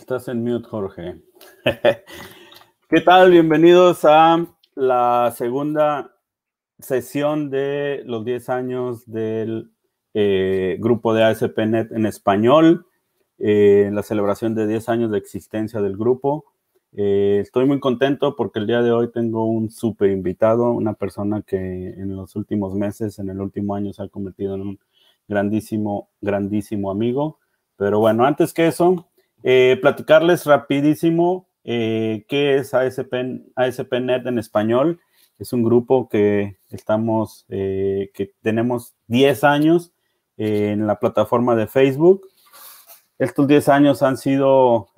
Estás en mute, Jorge. ¿Qué tal? Bienvenidos a la segunda sesión de los 10 años del eh, grupo de ASP.NET en español, En eh, la celebración de 10 años de existencia del grupo. Eh, estoy muy contento porque el día de hoy tengo un súper invitado, una persona que en los últimos meses, en el último año, se ha convertido en un grandísimo, grandísimo amigo. Pero bueno, antes que eso, eh, platicarles rapidísimo eh, qué es ASP, ASP.NET en español. Es un grupo que estamos, eh, que tenemos 10 años en la plataforma de Facebook. Estos 10 años han sido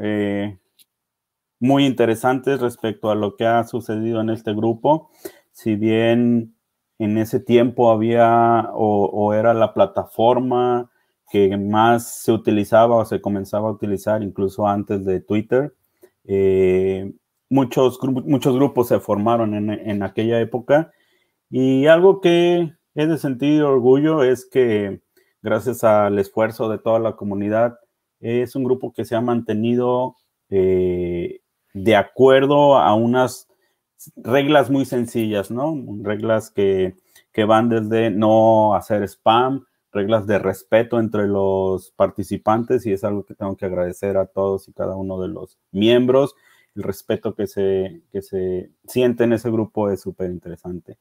muy interesantes respecto a lo que ha sucedido en este grupo. Si bien en ese tiempo había o era la plataforma que más se utilizaba o se comenzaba a utilizar incluso antes de Twitter. Eh, muchos, muchos grupos se formaron en, aquella época y algo que es de sentir orgullo es que gracias al esfuerzo de toda la comunidad es un grupo que se ha mantenido eh, de acuerdo a unas reglas muy sencillas, ¿no? Reglas que van desde no hacer spam, reglas de respeto entre los participantes y es algo que tengo que agradecer a todos y cada uno de los miembros. El respeto que se, que se siente en ese grupo es súper interesante.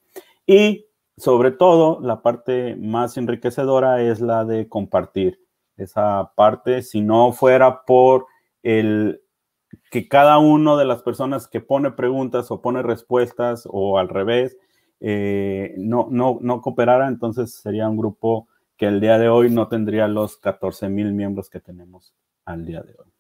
Y sobre todo, la parte más enriquecedora es la de compartir. Esa parte, si no fuera por el que cada una de las personas que pone preguntas o pone respuestas o al revés, eh, no, no, no cooperara, entonces sería un grupo que el día de hoy no tendría los 14 mil miembros que tenemos al día de hoy.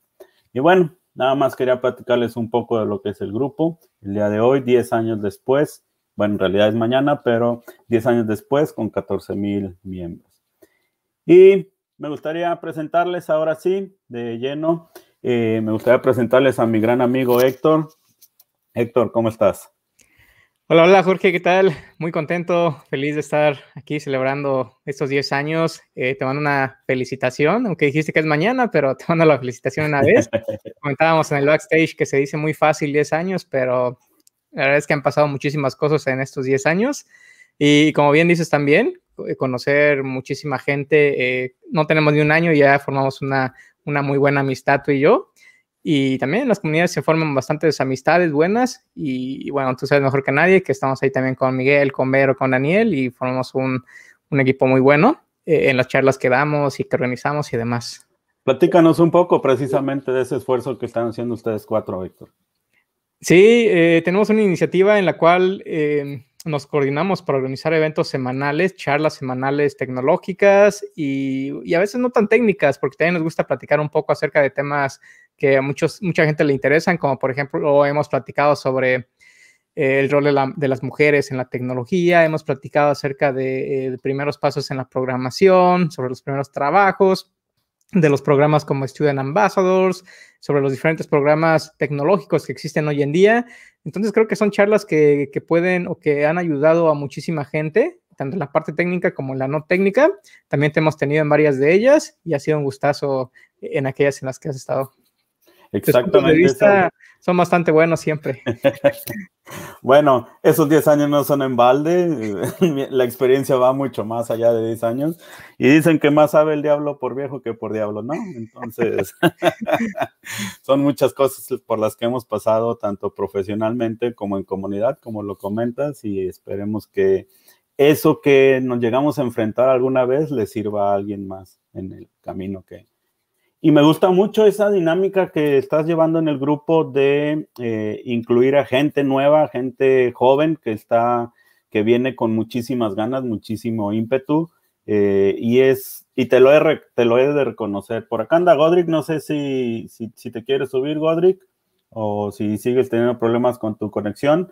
Y bueno, nada más quería platicarles un poco de lo que es el grupo. El día de hoy, 10 años después, bueno, en realidad es mañana, pero 10 años después con 14 mil miembros. Y me gustaría presentarles ahora sí, de lleno, eh, me gustaría presentarles a mi gran amigo Héctor. Héctor, ¿cómo estás? Hola, hola Jorge, ¿qué tal? Muy contento, feliz de estar aquí celebrando estos 10 años. Eh, te mando una felicitación, aunque dijiste que es mañana, pero te mando la felicitación una vez. Comentábamos en el backstage que se dice muy fácil 10 años, pero la verdad es que han pasado muchísimas cosas en estos 10 años. Y como bien dices también, eh, conocer muchísima gente. Eh, no tenemos ni un año y ya formamos una, una muy buena amistad tú y yo. Y también en las comunidades se forman bastantes amistades buenas y, bueno, tú sabes mejor que nadie que estamos ahí también con Miguel, con Vero, con Daniel y formamos un, equipo muy bueno eh, en las charlas que damos y que organizamos y demás. Platícanos un poco precisamente de ese esfuerzo que están haciendo ustedes cuatro, Víctor. Sí, eh, tenemos una iniciativa en la cual eh, nos coordinamos para organizar eventos semanales, charlas semanales tecnológicas y, y, a veces no tan técnicas, porque también nos gusta platicar un poco acerca de temas que a muchos, mucha gente le interesan, como por ejemplo hemos platicado sobre eh, el rol de, las mujeres en la tecnología, hemos platicado acerca eh, de, primeros pasos en la programación, sobre los primeros trabajos, de los programas como Student Ambassadors, sobre los diferentes programas tecnológicos que existen hoy en día. Entonces creo que son charlas que, que pueden o que han ayudado a muchísima gente, tanto en la parte técnica como en la no técnica. También te hemos tenido en varias de ellas y ha sido un gustazo en aquellas en las que has estado. Exactamente. vista son bastante buenos siempre. bueno, esos 10 años no son en balde, la experiencia va mucho más allá de 10 años y dicen que más sabe el diablo por viejo que por diablo, ¿no? Entonces, son muchas cosas por las que hemos pasado tanto profesionalmente como en comunidad, como lo comentas, y esperemos que eso que nos llegamos a enfrentar alguna vez le sirva a alguien más en el camino que y me gusta mucho esa dinámica que estás llevando en el grupo de eh, incluir a gente nueva, gente joven que está, que viene con muchísimas ganas, muchísimo ímpetu. Eh, y es, y te lo, he, te lo he de reconocer. Por acá anda Godric, no sé si, si, te quieres subir, Godric, o si sigues teniendo problemas con tu conexión.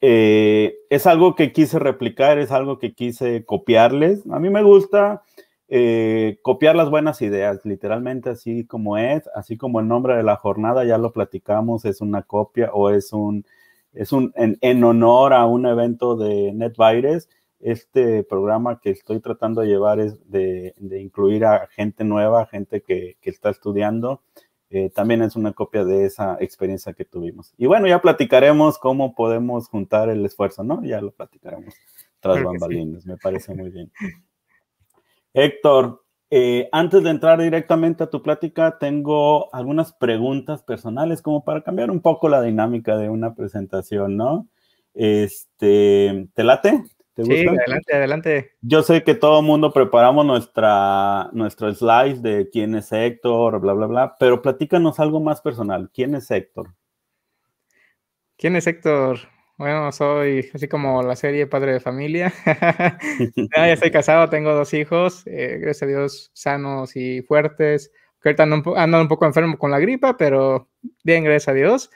Eh, es algo que quise replicar, es algo que quise copiarles. A mí me gusta eh, copiar las buenas ideas, literalmente así como es, así como el nombre de la jornada, ya lo platicamos, es una copia o es un, es un, en, honor a un evento de NetVirus. Este programa que estoy tratando de llevar es de, incluir a gente nueva, gente que, que está estudiando. Eh, también es una copia de esa experiencia que tuvimos. Y bueno, ya platicaremos cómo podemos juntar el esfuerzo, ¿no? Ya lo platicaremos tras bambalinas, me parece muy bien. Héctor, eh, antes de entrar directamente a tu plática, tengo algunas preguntas personales como para cambiar un poco la dinámica de una presentación, ¿no? Este, ¿te late? Sí, adelante, adelante. Yo sé que todo el mundo preparamos nuestra, nuestro slide de quién es Héctor, bla, bla, bla, pero platícanos algo más personal. ¿Quién es Héctor? ¿Quién es Héctor? Bueno, soy así como la serie Padre de Familia. ya estoy casado, tengo dos hijos, eh, gracias a Dios, sanos y fuertes. Ahorita ando un, poco enfermo con la gripa, pero bien, gracias a Dios.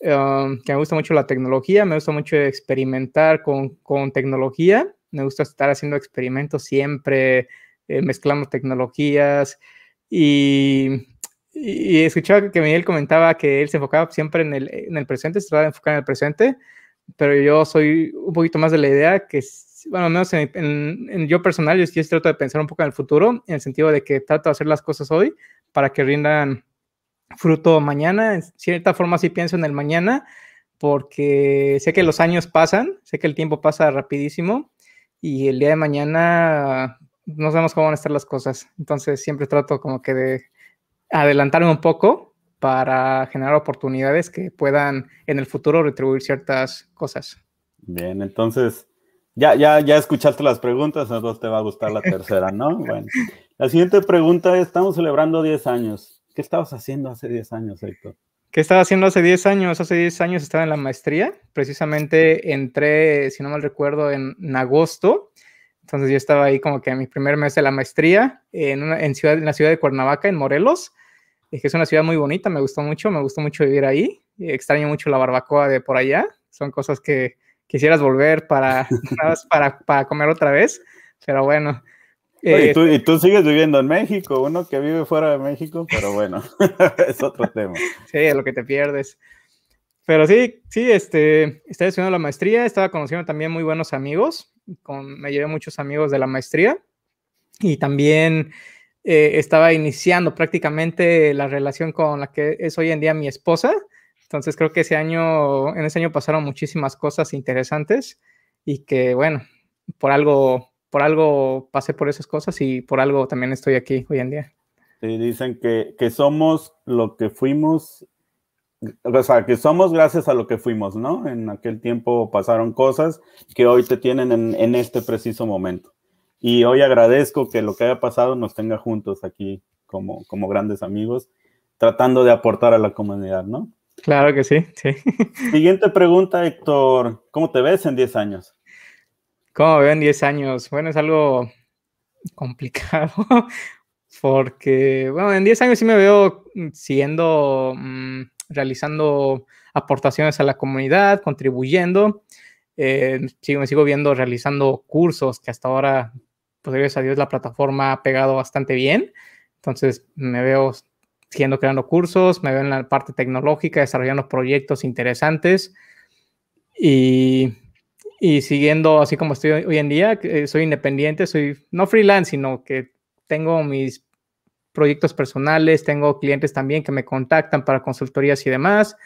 Um, que me gusta mucho la tecnología, me gusta mucho experimentar con, con tecnología, me gusta estar haciendo experimentos siempre, eh, mezclamos tecnologías y y, escuchaba que Miguel comentaba que él se enfocaba siempre en el, presente, se trataba de enfocar en el presente, pero yo soy un poquito más de la idea que, bueno, al menos en, en, en yo personal, yo sí trato de pensar un poco en el futuro, en el sentido de que trato de hacer las cosas hoy para que rindan fruto mañana. En cierta forma sí pienso en el mañana, porque sé que los años pasan, sé que el tiempo pasa rapidísimo y el día de mañana no sabemos cómo van a estar las cosas. Entonces siempre trato como que de adelantarme un poco para generar oportunidades que puedan en el futuro retribuir ciertas cosas. Bien, entonces ya, ya, ya escuchaste las preguntas, a entonces te va a gustar la tercera, ¿no? Bueno, la siguiente pregunta es, estamos celebrando 10 años. ¿Qué estabas haciendo hace 10 años, Héctor? ¿Qué estaba haciendo hace 10 años? Hace 10 años estaba en la maestría. Precisamente entré, si no mal recuerdo, en, agosto. Entonces yo estaba ahí como que en mi primer mes de la maestría en, en, ciudad, en la ciudad de Cuernavaca, en Morelos. Es que es una ciudad muy bonita, me gustó mucho, me gustó mucho vivir ahí. Extraño mucho la barbacoa de por allá. Son cosas que quisieras volver para, para, para comer otra vez, pero bueno. y, tú, eh, y, tú, sigues viviendo en México, uno que vive fuera de México, pero bueno, es otro tema. Sí, es lo que te pierdes. Pero sí, sí, este, estaba estudiando la maestría, estaba conociendo también muy buenos amigos, con, me llevé muchos amigos de la maestría y también eh, estaba iniciando prácticamente la relación con la que es hoy en día mi esposa. Entonces creo que ese año, en ese año pasaron muchísimas cosas interesantes y que bueno, por algo, por algo pasé por esas cosas y por algo también estoy aquí hoy en día. dicen que, somos lo que fuimos o sea, que somos gracias a lo que fuimos, ¿no? En aquel tiempo pasaron cosas que hoy te tienen en este preciso momento. Y hoy agradezco que lo que haya pasado nos tenga juntos aquí como, como grandes amigos, tratando de aportar a la comunidad, ¿no? Claro que sí, sí. Siguiente pregunta, Héctor. ¿Cómo te ves en 10 años? ¿Cómo veo en 10 años? Bueno, es algo complicado porque, bueno, en 10 años sí me veo siguiendo, mm, realizando aportaciones a la comunidad, contribuyendo. Eh, sigo, me sigo viendo realizando cursos que hasta ahora pues gracias a Dios la plataforma ha pegado bastante bien. Entonces me veo siguiendo creando cursos, me veo en la parte tecnológica, desarrollando proyectos interesantes y, y siguiendo así como estoy hoy en día, eh, soy independiente, soy no freelance, sino que tengo mis proyectos personales, tengo clientes también que me contactan para consultorías y demás.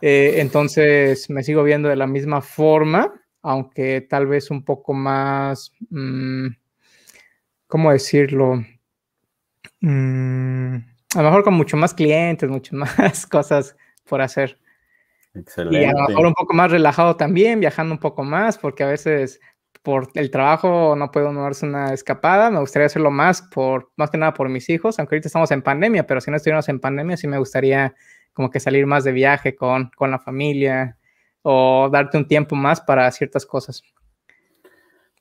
Eh, entonces me sigo viendo de la misma forma, aunque tal vez un poco más... Mm, ¿cómo decirlo? Mm, a lo mejor con mucho más clientes, mucho más cosas por hacer. Excelente. Y a lo mejor un poco más relajado también, viajando un poco más, porque a veces por el trabajo no puedo darse una escapada. Me gustaría hacerlo más por, más que nada por mis hijos, aunque ahorita estamos en pandemia, pero si no estuviéramos en pandemia, sí me gustaría como que salir más de viaje con, con la familia o darte un tiempo más para ciertas cosas.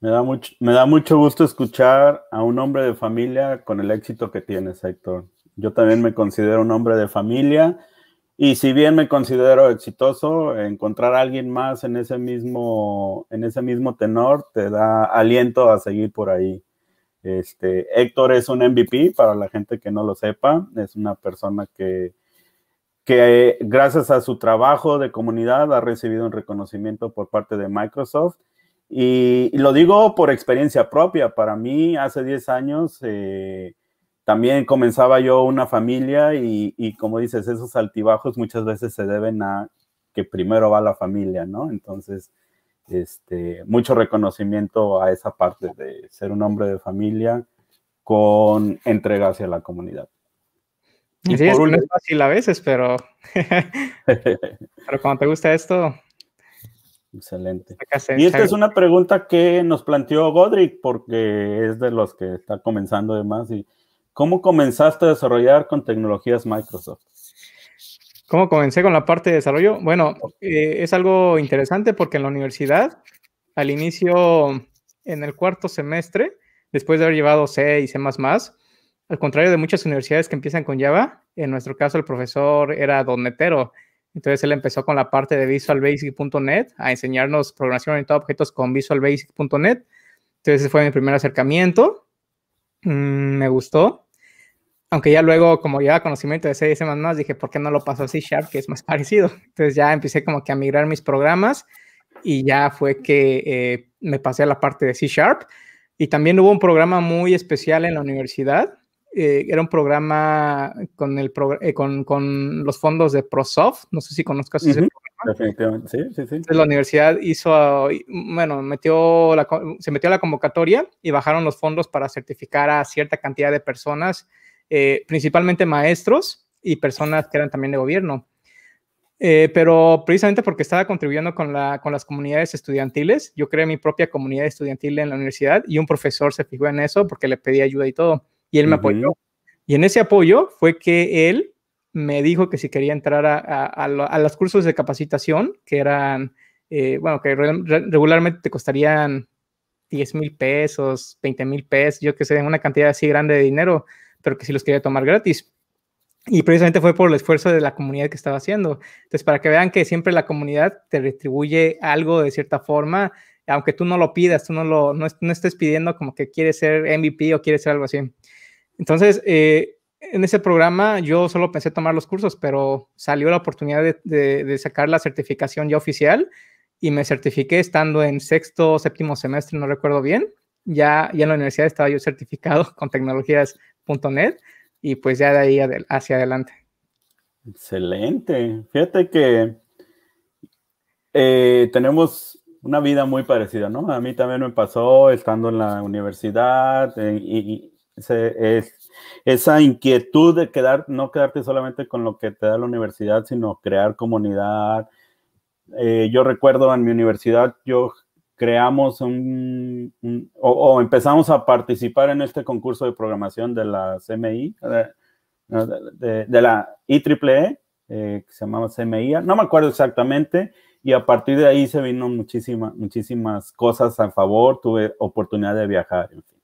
Me da, mucho, me da mucho gusto escuchar a un hombre de familia con el éxito que tienes, Héctor. Yo también me considero un hombre de familia y si bien me considero exitoso, encontrar a alguien más en ese mismo, en ese mismo tenor te da aliento a seguir por ahí. Este, Héctor es un MVP, para la gente que no lo sepa, es una persona que, que gracias a su trabajo de comunidad ha recibido un reconocimiento por parte de Microsoft y, lo digo por experiencia propia. Para mí, hace 10 años, eh, también comenzaba yo una familia y, como dices, esos altibajos muchas veces se deben a que primero va la familia, ¿no? Entonces, este, mucho reconocimiento a esa parte de ser un hombre de familia con entregarse a la comunidad. por es, un... es fácil a veces, pero, pero cuando te gusta esto, Excelente. Y esta es una pregunta que nos planteó Godric, porque es de los que está comenzando además. Y, ¿Cómo comenzaste a desarrollar con tecnologías Microsoft? ¿Cómo comencé con la parte de desarrollo? Bueno, eh, es algo interesante porque en la universidad, al inicio, en el cuarto semestre, después de haber llevado C y C, al contrario de muchas universidades que empiezan con Java, en nuestro caso el profesor era don Netero, entonces él empezó con la parte de Visual visualbasic.net a enseñarnos programación orientada a objetos con visualbasic.net. Entonces fue mi primer acercamiento. Mm, me gustó. Aunque ya luego, como ya conocimiento de seis semanas más, dije, ¿por qué no lo paso a C Sharp, que es más parecido? Entonces ya empecé como que a migrar mis programas y ya fue que eh, me pasé a la parte de C Sharp. Y también hubo un programa muy especial en la universidad eh, era un programa con, el eh, con, los fondos de ProSoft, no sé si conozcas ese programa. Definitivamente, sí, sí, la universidad hizo, bueno, metió se metió a la convocatoria y bajaron los fondos para certificar a cierta cantidad de personas, eh, principalmente maestros y personas que eran también de gobierno. pero precisamente porque estaba contribuyendo con, la, con las comunidades estudiantiles, yo creé mi propia comunidad estudiantil en la universidad y un profesor se fijó en eso porque le pedí ayuda y todo y él me apoyó. Y en ese apoyo fue que él me dijo que si quería entrar a, los cursos de capacitación, que eran, eh, bueno, que regularmente te costarían 10 mil pesos, 20 mil pesos, yo que sé, una cantidad así grande de dinero, pero que si los quería tomar gratis. Y precisamente fue por el esfuerzo de la comunidad que estaba haciendo. Entonces, para que vean que siempre la comunidad te retribuye algo de cierta forma, aunque tú no lo pidas, tú no lo no, estés pidiendo como que quieres ser MVP o quieres ser algo así. Entonces, eh, en ese programa yo solo pensé tomar los cursos, pero salió la oportunidad de, sacar la certificación ya oficial y me certifiqué estando en sexto o séptimo semestre, no recuerdo bien. Ya, ya en la universidad estaba yo certificado con tecnologías.net y pues ya de ahí hacia adelante. Excelente. Fíjate que eh, tenemos una vida muy parecida, ¿no? A mí también me pasó estando en la universidad eh, y, es, esa inquietud de quedar, no quedarte solamente con lo que te da la universidad, sino crear comunidad. Eh, yo recuerdo en mi universidad, yo creamos un, o, empezamos a participar en este concurso de programación de la CMI, de, la IEEE, e, eh, que se llamaba CMI, no me acuerdo exactamente, y a partir de ahí se vino muchísima, muchísimas cosas a favor, tuve oportunidad de viajar, en fin.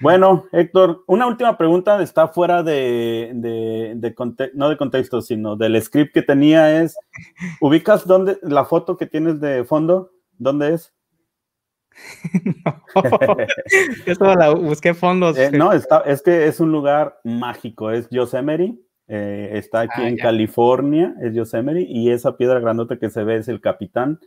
Bueno, Héctor, una última pregunta, está fuera de, de, no de contexto, sino del script que tenía es, ¿ubicas dónde la foto que tienes de fondo? ¿Dónde es? no, yo la busqué fondos. Eh, no, está, es que es un lugar mágico, es Yosemite eh, está aquí ah, en California, es Yosemite, y esa piedra grandota que se ve es el capitán.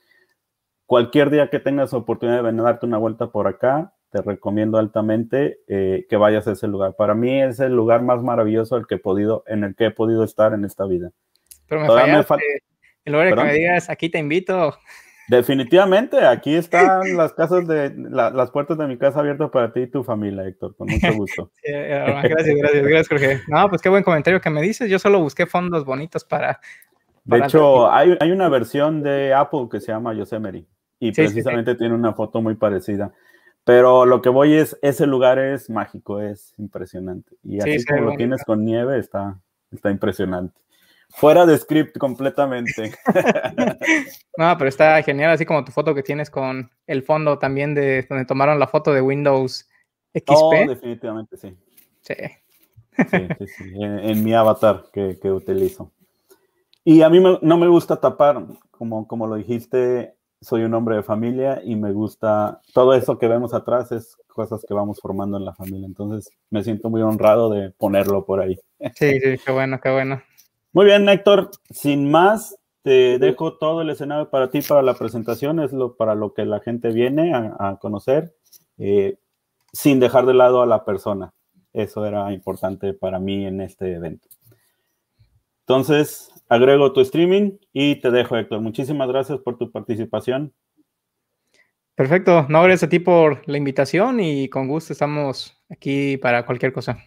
Cualquier día que tengas oportunidad de venir darte una vuelta por acá, te recomiendo altamente eh, que vayas a ese lugar. Para mí es el lugar más maravilloso al que he podido, en el que he podido estar en esta vida. El hora que me digas, aquí te invito. Definitivamente, aquí están las casas de las puertas de mi casa abiertas para ti y tu familia, Héctor, con mucho gusto. Eh, ah, gracias, gracias, gracias, Jorge. No, pues qué buen comentario que me dices. Yo solo busqué fondos bonitos para. de hecho, hay, una versión de Apple que se llama Yosemite y precisamente tiene una foto muy parecida. Pero lo que voy es, ese lugar es mágico, es impresionante. Y así como lo tienes con nieve, está, está impresionante fuera de script completamente. no, pero está genial, así como tu foto que tienes con el fondo también de donde tomaron la foto de Windows XP. Oh, definitivamente, sí. Sí. sí, sí, En, mi avatar que, que, utilizo. Y a mí no me gusta tapar, como, como lo dijiste, soy un hombre de familia y me gusta, todo eso que vemos atrás es cosas que vamos formando en la familia, entonces me siento muy honrado de ponerlo por ahí. Sí, sí, qué bueno, qué bueno. Muy bien, Héctor, sin más, te dejo todo el escenario para ti, para la presentación, es lo, para lo que la gente viene a, conocer, eh, sin dejar de lado a la persona. Eso era importante para mí en este evento. Entonces, agrego tu streaming y te dejo, Héctor. Muchísimas gracias por tu participación. Perfecto. No, gracias a ti por la invitación y con gusto estamos aquí para cualquier cosa.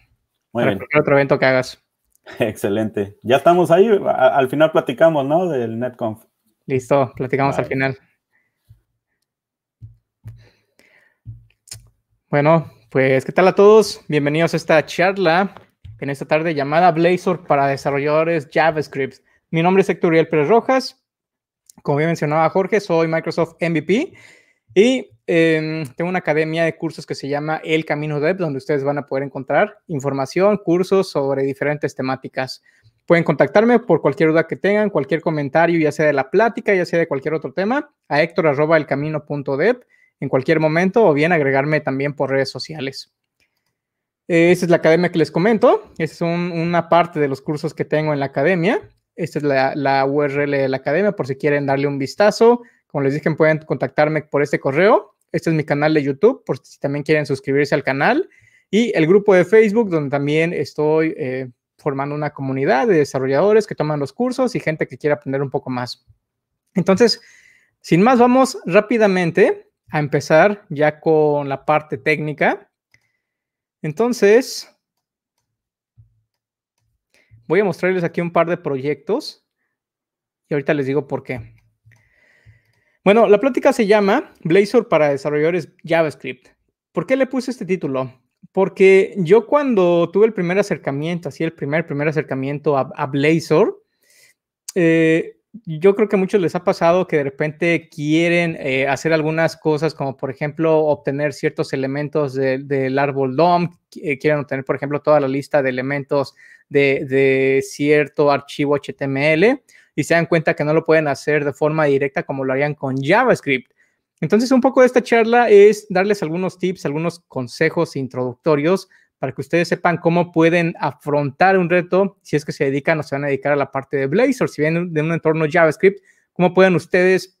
Bueno. para cualquier otro evento que hagas. Excelente. Ya estamos ahí. al final platicamos, ¿no? Del NetConf. Listo, platicamos al final. Bueno, pues, ¿qué tal a todos? Bienvenidos a esta charla en esta tarde llamada Blazor para desarrolladores JavaScript. Mi nombre es Héctor Pérez Rojas. Como bien mencionaba Jorge, soy Microsoft MVP y Em, tengo una academia de cursos que se llama El Camino Dev, donde ustedes van a poder encontrar información, cursos sobre diferentes temáticas. Pueden contactarme por cualquier duda que tengan, cualquier comentario, ya sea de la plática, ya sea de cualquier otro tema, a hector.elcamino.dev en cualquier momento o bien agregarme también por redes sociales. esta es la academia que les comento. es una parte de los cursos que tengo en la academia. Esta es la URL de la academia por si quieren darle un vistazo. Como les dije, pueden contactarme por este correo este es mi canal de YouTube, por si también quieren suscribirse al canal. Y el grupo de Facebook, donde también estoy eh, formando una comunidad de desarrolladores que toman los cursos y gente que quiere aprender un poco más. Entonces, sin más, vamos rápidamente a empezar ya con la parte técnica. Entonces, voy a mostrarles aquí un par de proyectos y ahorita les digo por qué. Bueno, la plática se llama Blazor para desarrolladores JavaScript. ¿Por qué le puse este título? Porque yo cuando tuve el primer acercamiento, así el primer, primer acercamiento a, Blazor, eh, yo creo que a muchos les ha pasado que de repente quieren eh, hacer algunas cosas, como por ejemplo obtener ciertos elementos del árbol DOM, eh, quieren obtener por ejemplo toda la lista de elementos de, de cierto archivo HTML y se dan cuenta que no lo pueden hacer de forma directa como lo harían con JavaScript. Entonces, un poco de esta charla es darles algunos tips, algunos consejos introductorios para que ustedes sepan cómo pueden afrontar un reto si es que se dedican o se van a dedicar a la parte de Blazor, si vienen de un entorno JavaScript, cómo pueden ustedes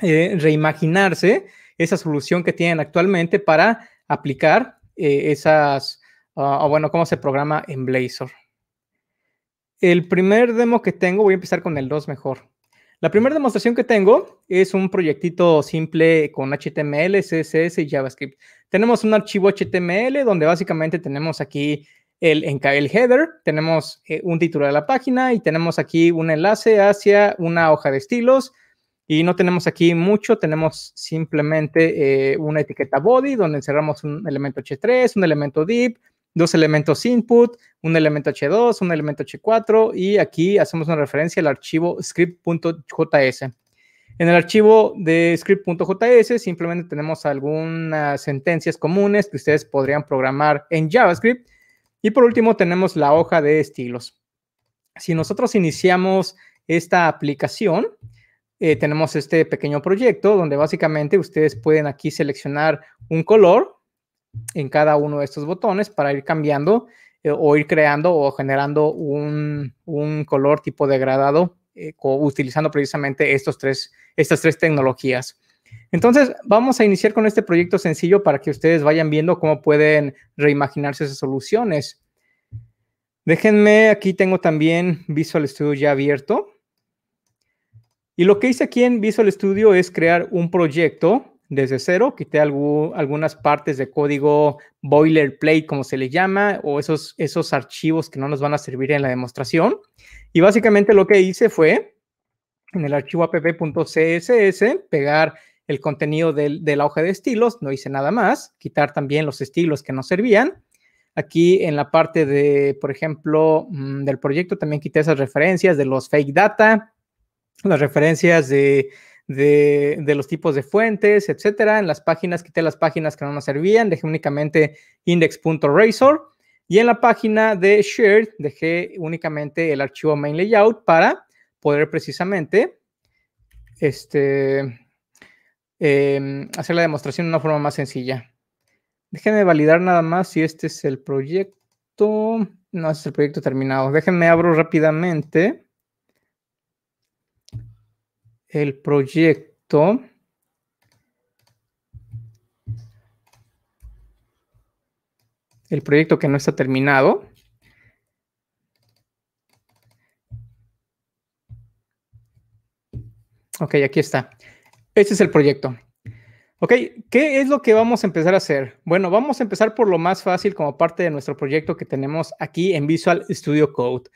eh, reimaginarse esa solución que tienen actualmente para aplicar eh, esas, ah, o bueno, cómo se programa en Blazor. El primer demo que tengo, voy a empezar con el 2 mejor. La primera demostración que tengo es un proyectito simple con HTML, CSS y JavaScript. Tenemos un archivo HTML donde básicamente tenemos aquí el, el header, tenemos eh, un título de la página y tenemos aquí un enlace hacia una hoja de estilos. Y no tenemos aquí mucho, tenemos simplemente eh, una etiqueta body donde encerramos un elemento H3, un elemento div, dos elementos input, un elemento H2, un elemento H4 y aquí hacemos una referencia al archivo script.js. En el archivo de script.js simplemente tenemos algunas sentencias comunes que ustedes podrían programar en JavaScript. Y por último tenemos la hoja de estilos. Si nosotros iniciamos esta aplicación, eh, tenemos este pequeño proyecto donde básicamente ustedes pueden aquí seleccionar un color en cada uno de estos botones para ir cambiando eh, o ir creando o generando un, color tipo degradado eh, utilizando precisamente estos tres, estas tres tecnologías. Entonces, vamos a iniciar con este proyecto sencillo para que ustedes vayan viendo cómo pueden reimaginarse esas soluciones. Déjenme, aquí tengo también Visual Studio ya abierto. Y lo que hice aquí en Visual Studio es crear un proyecto desde cero, quité algunas partes de código boilerplate, como se le llama, o esos, esos archivos que no nos van a servir en la demostración. Y básicamente lo que hice fue, en el archivo app.css, pegar el contenido de la hoja de estilos, no hice nada más, quitar también los estilos que no servían. Aquí en la parte de, por ejemplo, mm, del proyecto también quité esas referencias de los fake data, las referencias de de, los tipos de fuentes, etcétera. En las páginas quité las páginas que no nos servían, dejé únicamente index.razor y en la página de shared dejé únicamente el archivo main layout para poder precisamente este, em, hacer la demostración de una forma más sencilla. Déjenme validar nada más si este es el proyecto. No, este es el proyecto terminado. Déjenme abro rápidamente el proyecto el proyecto que no está terminado. Ok, aquí está. Este es el proyecto. Ok, ¿qué es lo que vamos a empezar a hacer? Bueno, vamos a empezar por lo más fácil como parte de nuestro proyecto que tenemos aquí en Visual Studio Code.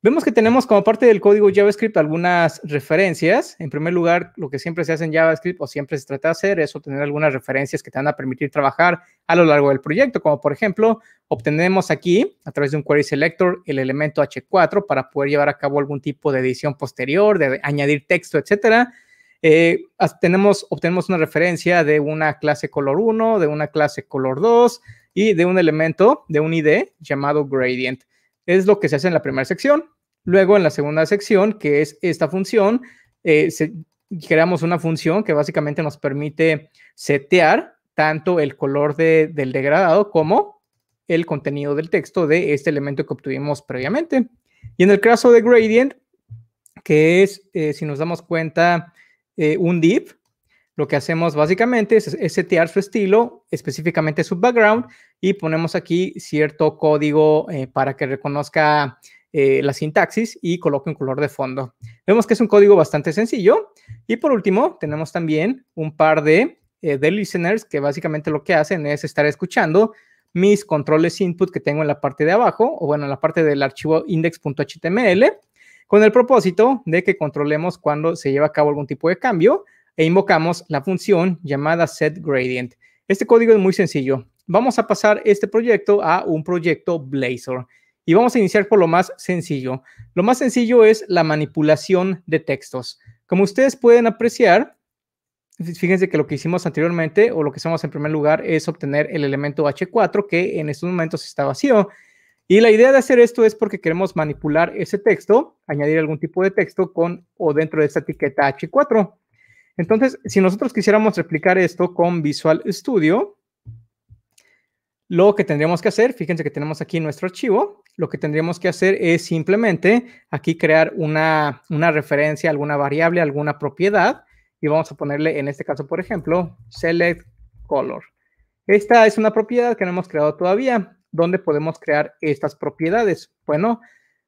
Vemos que tenemos como parte del código JavaScript algunas referencias. En primer lugar, lo que siempre se hace en JavaScript o siempre se trata de hacer es obtener algunas referencias que te van a permitir trabajar a lo largo del proyecto, como por ejemplo, obtenemos aquí a través de un query selector el elemento H4 para poder llevar a cabo algún tipo de edición posterior, de añadir texto, etcétera. Eh, tenemos, obtenemos una referencia de una clase color 1, de una clase color 2 y de un elemento, de un ID llamado gradient es lo que se hace en la primera sección. Luego en la segunda sección, que es esta función, eh, creamos una función que básicamente nos permite setear tanto el color del degradado como el contenido del texto de este elemento que obtuvimos previamente. Y en el caso de gradient, que es, eh, si nos damos cuenta, eh, un div, lo que hacemos básicamente es, setear su estilo, específicamente su background, y ponemos aquí cierto código eh, para que reconozca eh, la sintaxis y coloque un color de fondo. Vemos que es un código bastante sencillo. Y por último, tenemos también un par de, eh, de listeners que básicamente lo que hacen es estar escuchando mis controles input que tengo en la parte de abajo, o bueno, en la parte del archivo index.html, con el propósito de que controlemos cuando se lleva a cabo algún tipo de cambio e invocamos la función llamada setGradient. Este código es muy sencillo vamos a pasar este proyecto a un proyecto Blazor. Y vamos a iniciar por lo más sencillo. Lo más sencillo es la manipulación de textos. Como ustedes pueden apreciar, fíjense que lo que hicimos anteriormente o lo que hicimos en primer lugar es obtener el elemento H4 que en estos momentos está vacío. Y la idea de hacer esto es porque queremos manipular ese texto, añadir algún tipo de texto con o dentro de esta etiqueta H4. Entonces, si nosotros quisiéramos replicar esto con Visual Studio, lo que tendríamos que hacer, fíjense que tenemos aquí nuestro archivo, lo que tendríamos que hacer es simplemente aquí crear una, referencia, alguna variable, alguna propiedad, y vamos a ponerle en este caso, por ejemplo, select color. Esta es una propiedad que no hemos creado todavía, ¿Dónde podemos crear estas propiedades. Bueno,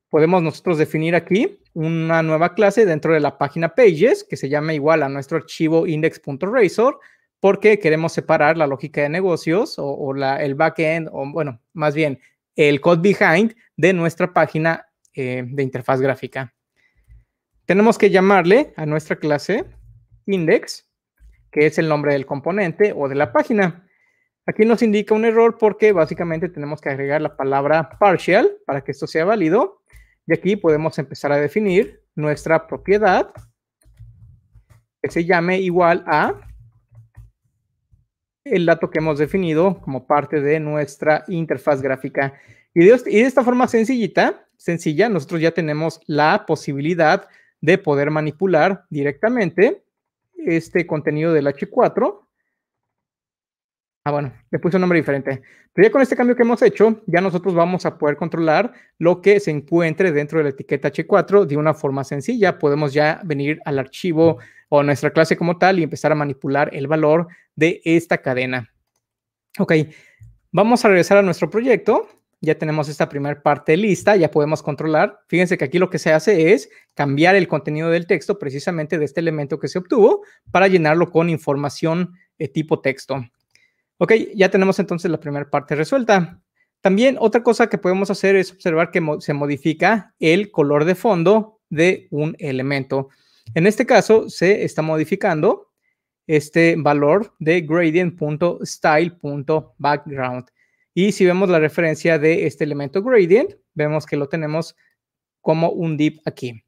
podemos nosotros definir aquí una nueva clase dentro de la página Pages, que se llama igual a nuestro archivo index.razor, porque queremos separar la lógica de negocios o, la, el backend, o bueno, más bien el code behind de nuestra página eh, de interfaz gráfica. Tenemos que llamarle a nuestra clase index, que es el nombre del componente o de la página. Aquí nos indica un error porque básicamente tenemos que agregar la palabra partial para que esto sea válido. Y aquí podemos empezar a definir nuestra propiedad que se llame igual a el dato que hemos definido como parte de nuestra interfaz gráfica. Y de, esta forma sencillita, sencilla, nosotros ya tenemos la posibilidad de poder manipular directamente este contenido del H4. Ah, bueno, le puse un nombre diferente. Pero ya con este cambio que hemos hecho, ya nosotros vamos a poder controlar lo que se encuentre dentro de la etiqueta H4 de una forma sencilla. Podemos ya venir al archivo o nuestra clase como tal y empezar a manipular el valor de esta cadena. Ok, vamos a regresar a nuestro proyecto. Ya tenemos esta primera parte lista, ya podemos controlar. Fíjense que aquí lo que se hace es cambiar el contenido del texto precisamente de este elemento que se obtuvo para llenarlo con información de eh, tipo texto. Ok, ya tenemos entonces la primera parte resuelta. También otra cosa que podemos hacer es observar que se modifica el color de fondo de un elemento. En este caso, se está modificando este valor de gradient.style.background. Y si vemos la referencia de este elemento gradient, vemos que lo tenemos como un div aquí.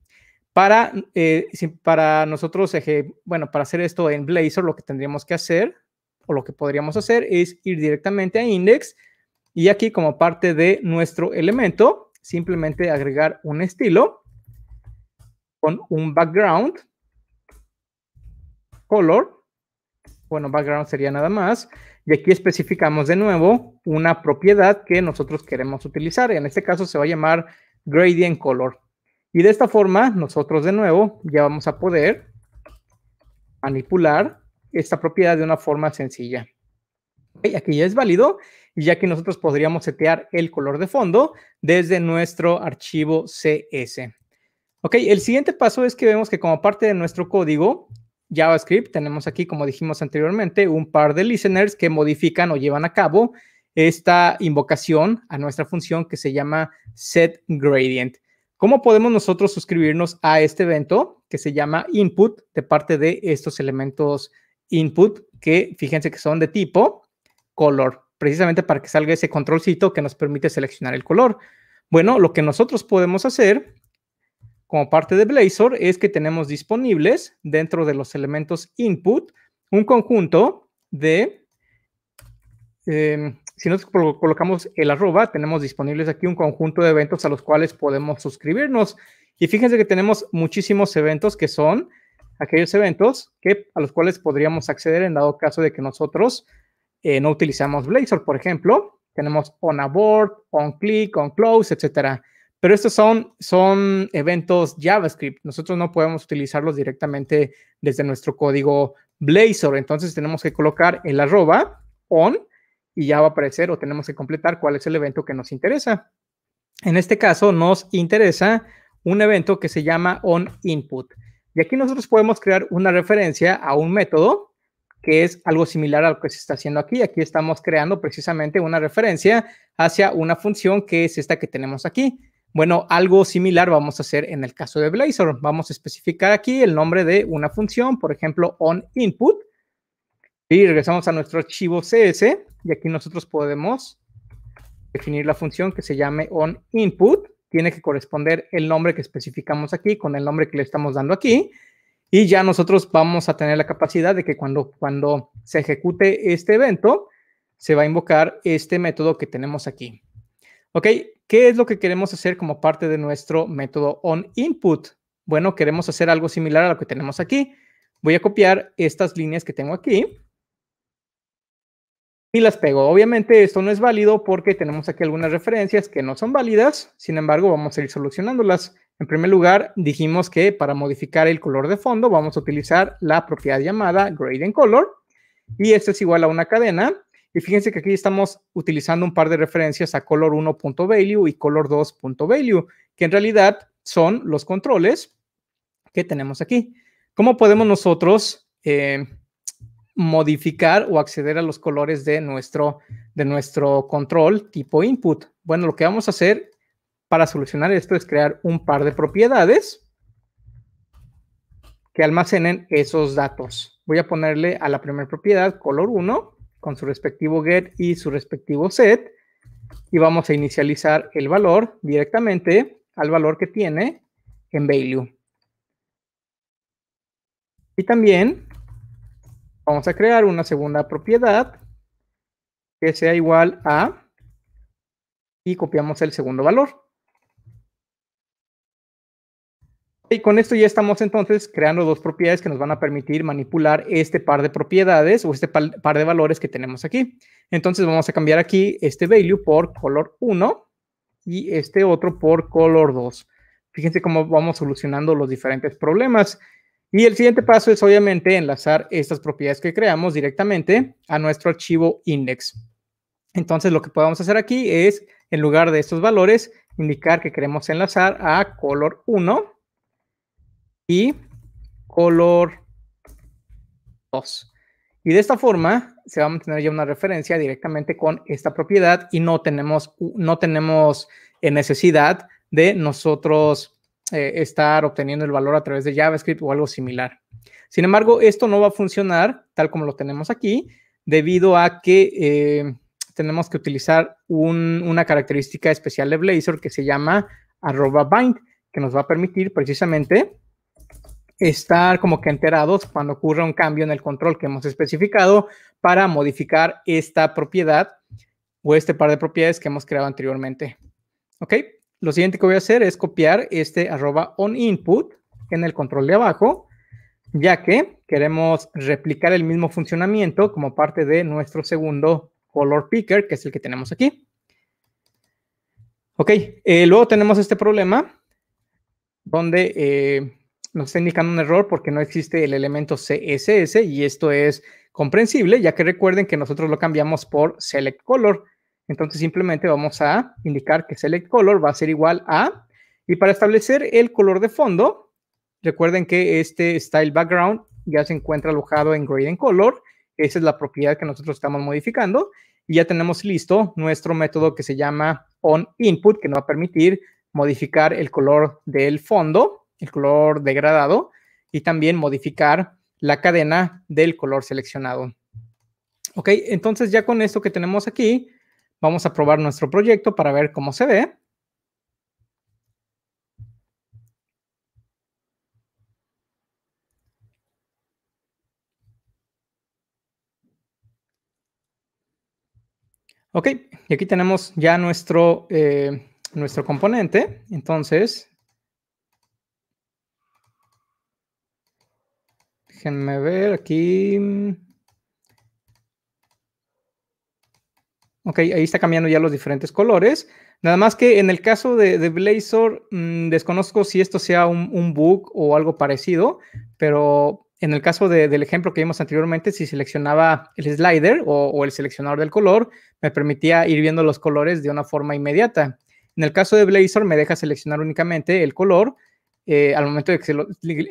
Para, eh, para nosotros, bueno, para hacer esto en Blazor, lo que tendríamos que hacer o lo que podríamos hacer es ir directamente a index y aquí como parte de nuestro elemento, simplemente agregar un estilo con un background color. Bueno, background sería nada más. Y aquí especificamos de nuevo una propiedad que nosotros queremos utilizar. En este caso se va a llamar gradient color. Y de esta forma, nosotros de nuevo ya vamos a poder manipular esta propiedad de una forma sencilla. y aquí ya es válido y ya que nosotros podríamos setear el color de fondo desde nuestro archivo CS. Ok, el siguiente paso es que vemos que como parte de nuestro código JavaScript tenemos aquí, como dijimos anteriormente, un par de listeners que modifican o llevan a cabo esta invocación a nuestra función que se llama setGradient. ¿Cómo podemos nosotros suscribirnos a este evento que se llama input de parte de estos elementos input que fíjense que son de tipo color, precisamente para que salga ese controlcito que nos permite seleccionar el color? Bueno, lo que nosotros podemos hacer como parte de Blazor es que tenemos disponibles dentro de los elementos input un conjunto de, em, si nos colocamos el arroba, tenemos disponibles aquí un conjunto de eventos a los cuales podemos suscribirnos. Y fíjense que tenemos muchísimos eventos que son aquellos eventos que, a los cuales podríamos acceder en dado caso de que nosotros eh, no utilizamos Blazor, por ejemplo. Tenemos on abort, on click, on close, etcétera. Pero estos son, son eventos JavaScript. Nosotros no podemos utilizarlos directamente desde nuestro código Blazor. Entonces tenemos que colocar el arroba on y ya va a aparecer o tenemos que completar cuál es el evento que nos interesa. En este caso nos interesa un evento que se llama on input. Y aquí nosotros podemos crear una referencia a un método que es algo similar a lo que se está haciendo aquí. Aquí estamos creando precisamente una referencia hacia una función que es esta que tenemos aquí bueno, algo similar vamos a hacer en el caso de Blazor. Vamos a especificar aquí el nombre de una función, por ejemplo, onInput. Y regresamos a nuestro archivo CS y aquí nosotros podemos definir la función que se llame onInput. Tiene que corresponder el nombre que especificamos aquí con el nombre que le estamos dando aquí. Y ya nosotros vamos a tener la capacidad de que cuando, cuando se ejecute este evento, se va a invocar este método que tenemos aquí. Ok, ¿Qué es lo que queremos hacer como parte de nuestro método on input? Bueno, queremos hacer algo similar a lo que tenemos aquí. Voy a copiar estas líneas que tengo aquí y las pego. Obviamente esto no es válido porque tenemos aquí algunas referencias que no son válidas, sin embargo vamos a ir solucionándolas. En primer lugar, dijimos que para modificar el color de fondo vamos a utilizar la propiedad llamada gradient color y esto es igual a una cadena y fíjense que aquí estamos utilizando un par de referencias a color 1.value y color 2.value, que en realidad son los controles que tenemos aquí. ¿Cómo podemos nosotros eh, modificar o acceder a los colores de nuestro, de nuestro control tipo input? Bueno, lo que vamos a hacer para solucionar esto es crear un par de propiedades que almacenen esos datos. Voy a ponerle a la primera propiedad color 1 con su respectivo get y su respectivo set y vamos a inicializar el valor directamente al valor que tiene en value. Y también vamos a crear una segunda propiedad que sea igual a y copiamos el segundo valor. Y con esto ya estamos entonces creando dos propiedades que nos van a permitir manipular este par de propiedades o este par de valores que tenemos aquí. Entonces vamos a cambiar aquí este value por color 1 y este otro por color 2. Fíjense cómo vamos solucionando los diferentes problemas. Y el siguiente paso es obviamente enlazar estas propiedades que creamos directamente a nuestro archivo index. Entonces lo que podemos hacer aquí es, en lugar de estos valores, indicar que queremos enlazar a color 1 color 2. Y de esta forma se va a mantener ya una referencia directamente con esta propiedad y no tenemos, no tenemos necesidad de nosotros eh, estar obteniendo el valor a través de JavaScript o algo similar. Sin embargo, esto no va a funcionar tal como lo tenemos aquí debido a que eh, tenemos que utilizar una característica especial de Blazor que se llama arroba bind, que nos va a permitir precisamente estar como que enterados cuando ocurra un cambio en el control que hemos especificado para modificar esta propiedad o este par de propiedades que hemos creado anteriormente. ¿Ok? Lo siguiente que voy a hacer es copiar este arroba onInput en el control de abajo, ya que queremos replicar el mismo funcionamiento como parte de nuestro segundo color picker, que es el que tenemos aquí. Ok, eh, luego tenemos este problema donde eh, nos está indicando un error porque no existe el elemento CSS y esto es comprensible, ya que recuerden que nosotros lo cambiamos por select color. Entonces simplemente vamos a indicar que select color va a ser igual a, y para establecer el color de fondo, recuerden que este style background ya se encuentra alojado en gradient color, esa es la propiedad que nosotros estamos modificando, y ya tenemos listo nuestro método que se llama OnInput, que nos va a permitir modificar el color del fondo el color degradado y también modificar la cadena del color seleccionado. Ok, entonces ya con esto que tenemos aquí, vamos a probar nuestro proyecto para ver cómo se ve. Ok, y aquí tenemos ya nuestro, eh, nuestro componente. Entonces, Déjenme ver aquí. Ok, ahí está cambiando ya los diferentes colores. Nada más que en el caso de, Blazor, mm, desconozco si esto sea un, bug o algo parecido, pero en el caso del ejemplo que vimos anteriormente, si seleccionaba el slider o, o, el seleccionador del color, me permitía ir viendo los colores de una forma inmediata. En el caso de Blazor, me deja seleccionar únicamente el color eh, al, momento de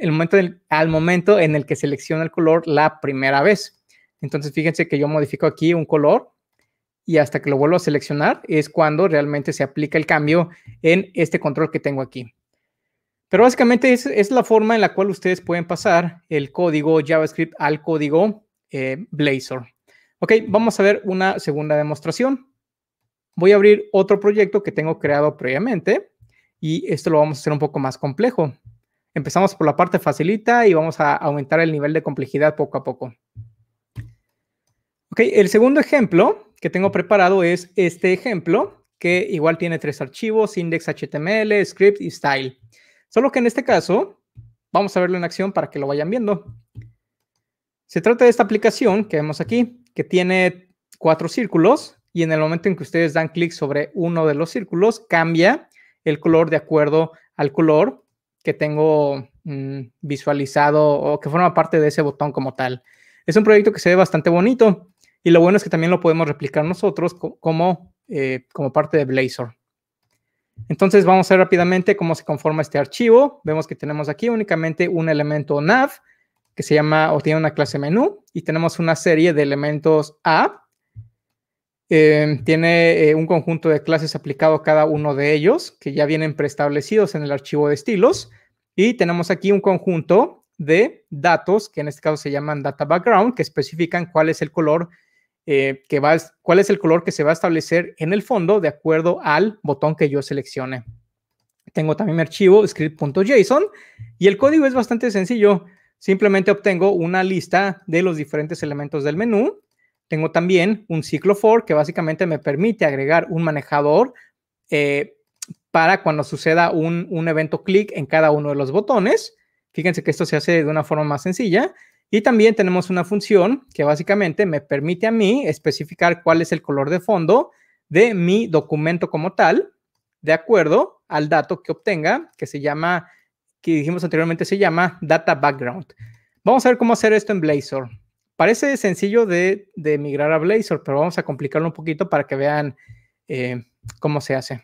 el momento al momento en el que selecciona el color la primera vez. Entonces, fíjense que yo modifico aquí un color y hasta que lo vuelvo a seleccionar es cuando realmente se aplica el cambio en este control que tengo aquí. Pero básicamente es, la forma en la cual ustedes pueden pasar el código JavaScript al código eh, Blazor. Ok, vamos a ver una segunda demostración. Voy a abrir otro proyecto que tengo creado previamente y esto lo vamos a hacer un poco más complejo. Empezamos por la parte facilita y vamos a aumentar el nivel de complejidad poco a poco. Ok, el segundo ejemplo que tengo preparado es este ejemplo, que igual tiene tres archivos, index.html, script y style. Solo que en este caso, vamos a verlo en acción para que lo vayan viendo. Se trata de esta aplicación que vemos aquí, que tiene cuatro círculos y en el momento en que ustedes dan clic sobre uno de los círculos, cambia el color de acuerdo al color que tengo mm, visualizado o que forma parte de ese botón como tal. Es un proyecto que se ve bastante bonito y lo bueno es que también lo podemos replicar nosotros como, eh, como parte de Blazor. Entonces vamos a ver rápidamente cómo se conforma este archivo. Vemos que tenemos aquí únicamente un elemento nav que se llama o tiene una clase menú y tenemos una serie de elementos A eh, tiene eh, un conjunto de clases aplicado a cada uno de ellos, que ya vienen preestablecidos en el archivo de estilos. Y tenemos aquí un conjunto de datos, que en este caso se llaman data background, que especifican cuál es el color eh, que va, cuál es el color que se va a establecer en el fondo de acuerdo al botón que yo seleccione. Tengo también mi archivo script.json y el código es bastante sencillo. Simplemente obtengo una lista de los diferentes elementos del menú tengo también un ciclo for que básicamente me permite agregar un manejador eh, para cuando suceda un, un evento clic en cada uno de los botones. Fíjense que esto se hace de una forma más sencilla. Y también tenemos una función que básicamente me permite a mí especificar cuál es el color de fondo de mi documento como tal, de acuerdo al dato que obtenga, que se llama, que dijimos anteriormente, se llama data background. Vamos a ver cómo hacer esto en Blazor. Parece sencillo de, de migrar a Blazor, pero vamos a complicarlo un poquito para que vean eh, cómo se hace.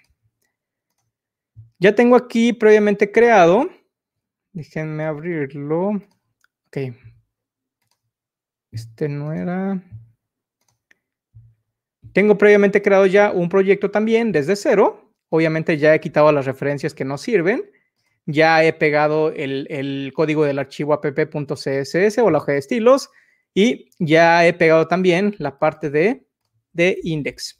Ya tengo aquí previamente creado. Déjenme abrirlo. Ok. Este no era. Tengo previamente creado ya un proyecto también desde cero. Obviamente ya he quitado las referencias que no sirven. Ya he pegado el, el código del archivo app.css o la hoja de estilos. Y ya he pegado también la parte de, index.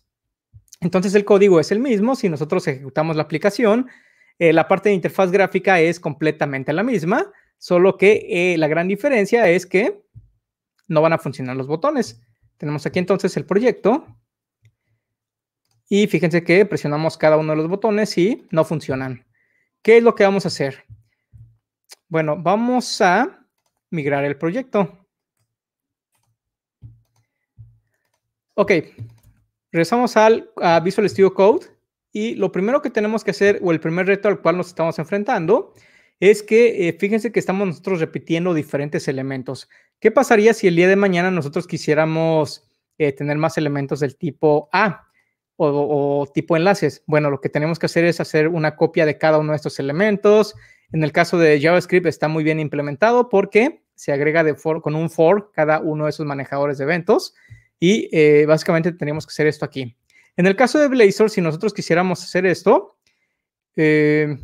Entonces el código es el mismo. Si nosotros ejecutamos la aplicación, eh, la parte de interfaz gráfica es completamente la misma, solo que eh, la gran diferencia es que no van a funcionar los botones. Tenemos aquí entonces el proyecto. Y fíjense que presionamos cada uno de los botones y no funcionan. ¿Qué es lo que vamos a hacer? Bueno, vamos a migrar el proyecto. Ok, regresamos al Visual Studio Code y lo primero que tenemos que hacer, o el primer reto al cual nos estamos enfrentando, es que eh, fíjense que estamos nosotros repitiendo diferentes elementos. ¿Qué pasaría si el día de mañana nosotros quisiéramos eh, tener más elementos del tipo A o, tipo enlaces? Bueno, lo que tenemos que hacer es hacer una copia de cada uno de estos elementos. En el caso de JavaScript está muy bien implementado porque se agrega con un for cada uno de esos manejadores de eventos. Y eh, básicamente tenemos que hacer esto aquí. En el caso de Blazor, si nosotros quisiéramos hacer esto, eh,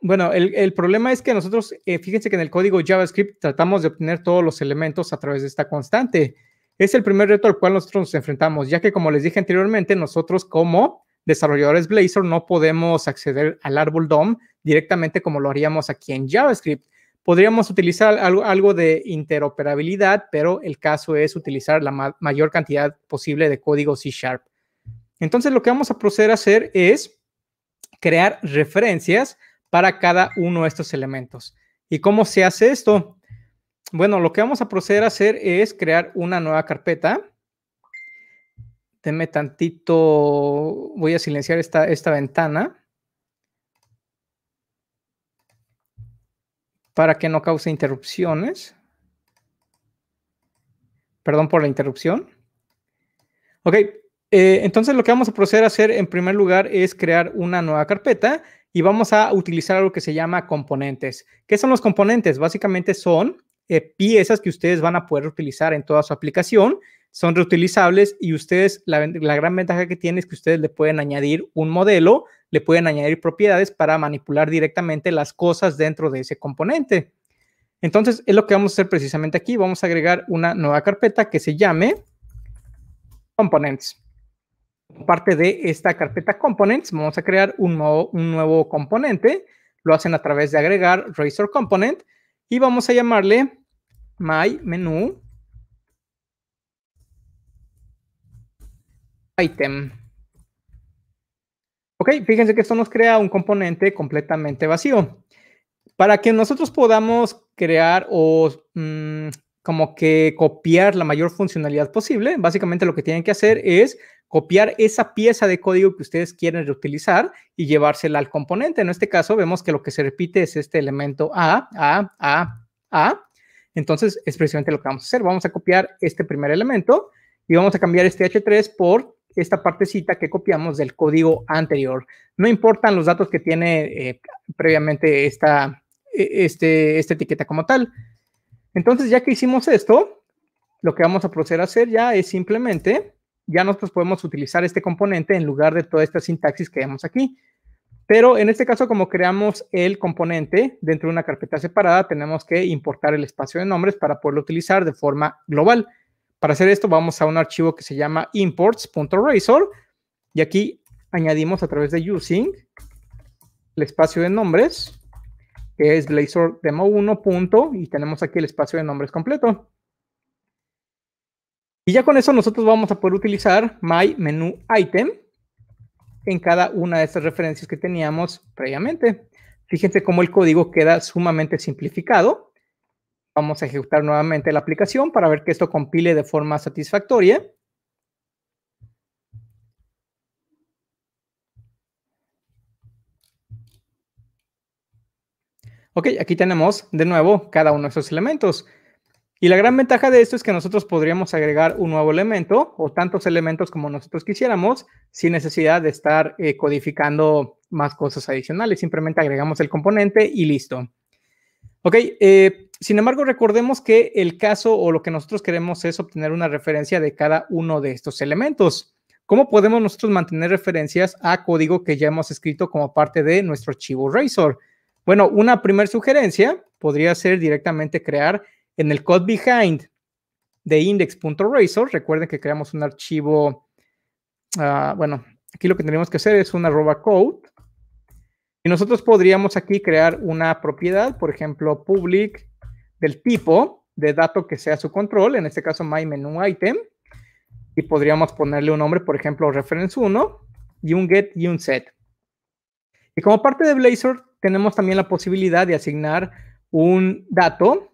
bueno, el, problema es que nosotros, eh, fíjense que en el código JavaScript tratamos de obtener todos los elementos a través de esta constante. Es el primer reto al cual nosotros nos enfrentamos, ya que como les dije anteriormente, nosotros como desarrolladores Blazor no podemos acceder al árbol DOM directamente como lo haríamos aquí en JavaScript. Podríamos utilizar algo, de interoperabilidad, pero el caso es utilizar la mayor cantidad posible de código C Sharp. Entonces, lo que vamos a proceder a hacer es crear referencias para cada uno de estos elementos. ¿Y cómo se hace esto? Bueno, lo que vamos a proceder a hacer es crear una nueva carpeta. Deme tantito, voy a silenciar esta, esta ventana. para que no cause interrupciones. Perdón por la interrupción. Ok, eh, entonces lo que vamos a proceder a hacer en primer lugar es crear una nueva carpeta y vamos a utilizar algo que se llama componentes. ¿Qué son los componentes? Básicamente son eh, piezas que ustedes van a poder utilizar en toda su aplicación son reutilizables y ustedes, la, gran ventaja que tienen es que ustedes le pueden añadir un modelo, le pueden añadir propiedades para manipular directamente las cosas dentro de ese componente. Entonces, es lo que vamos a hacer precisamente aquí. Vamos a agregar una nueva carpeta que se llame Components. Parte de esta carpeta Components, vamos a crear un nuevo, un nuevo componente. Lo hacen a través de agregar Razor Component y vamos a llamarle My Menu item. Ok, fíjense que esto nos crea un componente completamente vacío. Para que nosotros podamos crear o mm, como que copiar la mayor funcionalidad posible, básicamente lo que tienen que hacer es copiar esa pieza de código que ustedes quieren reutilizar y llevársela al componente. En este caso vemos que lo que se repite es este elemento A, A, A, A. Entonces es precisamente lo que vamos a hacer. Vamos a copiar este primer elemento y vamos a cambiar este H3 por esta partecita que copiamos del código anterior. No importan los datos que tiene eh, previamente esta, e, este, esta etiqueta como tal. Entonces, ya que hicimos esto, lo que vamos a proceder a hacer ya es simplemente, ya nosotros podemos utilizar este componente en lugar de toda esta sintaxis que vemos aquí. Pero en este caso, como creamos el componente dentro de una carpeta separada, tenemos que importar el espacio de nombres para poderlo utilizar de forma global. Para hacer esto vamos a un archivo que se llama imports.razor y aquí añadimos a través de using el espacio de nombres que es Blazor demo 1. Punto, y tenemos aquí el espacio de nombres completo. Y ya con eso nosotros vamos a poder utilizar my menu item en cada una de estas referencias que teníamos previamente. Fíjense cómo el código queda sumamente simplificado. Vamos a ejecutar nuevamente la aplicación para ver que esto compile de forma satisfactoria. Ok, aquí tenemos de nuevo cada uno de esos elementos. Y la gran ventaja de esto es que nosotros podríamos agregar un nuevo elemento o tantos elementos como nosotros quisiéramos sin necesidad de estar eh, codificando más cosas adicionales. Simplemente agregamos el componente y listo. Ok, eh, sin embargo, recordemos que el caso o lo que nosotros queremos es obtener una referencia de cada uno de estos elementos. ¿Cómo podemos nosotros mantener referencias a código que ya hemos escrito como parte de nuestro archivo Razor? Bueno, una primera sugerencia podría ser directamente crear en el code behind de index.razor. Recuerden que creamos un archivo. Ah, bueno, aquí lo que tenemos que hacer es un arroba code. Y nosotros podríamos aquí crear una propiedad, por ejemplo, public del tipo de dato que sea su control, en este caso my menu item, y podríamos ponerle un nombre, por ejemplo, reference 1, y un get y un set. Y como parte de Blazor, tenemos también la posibilidad de asignar un dato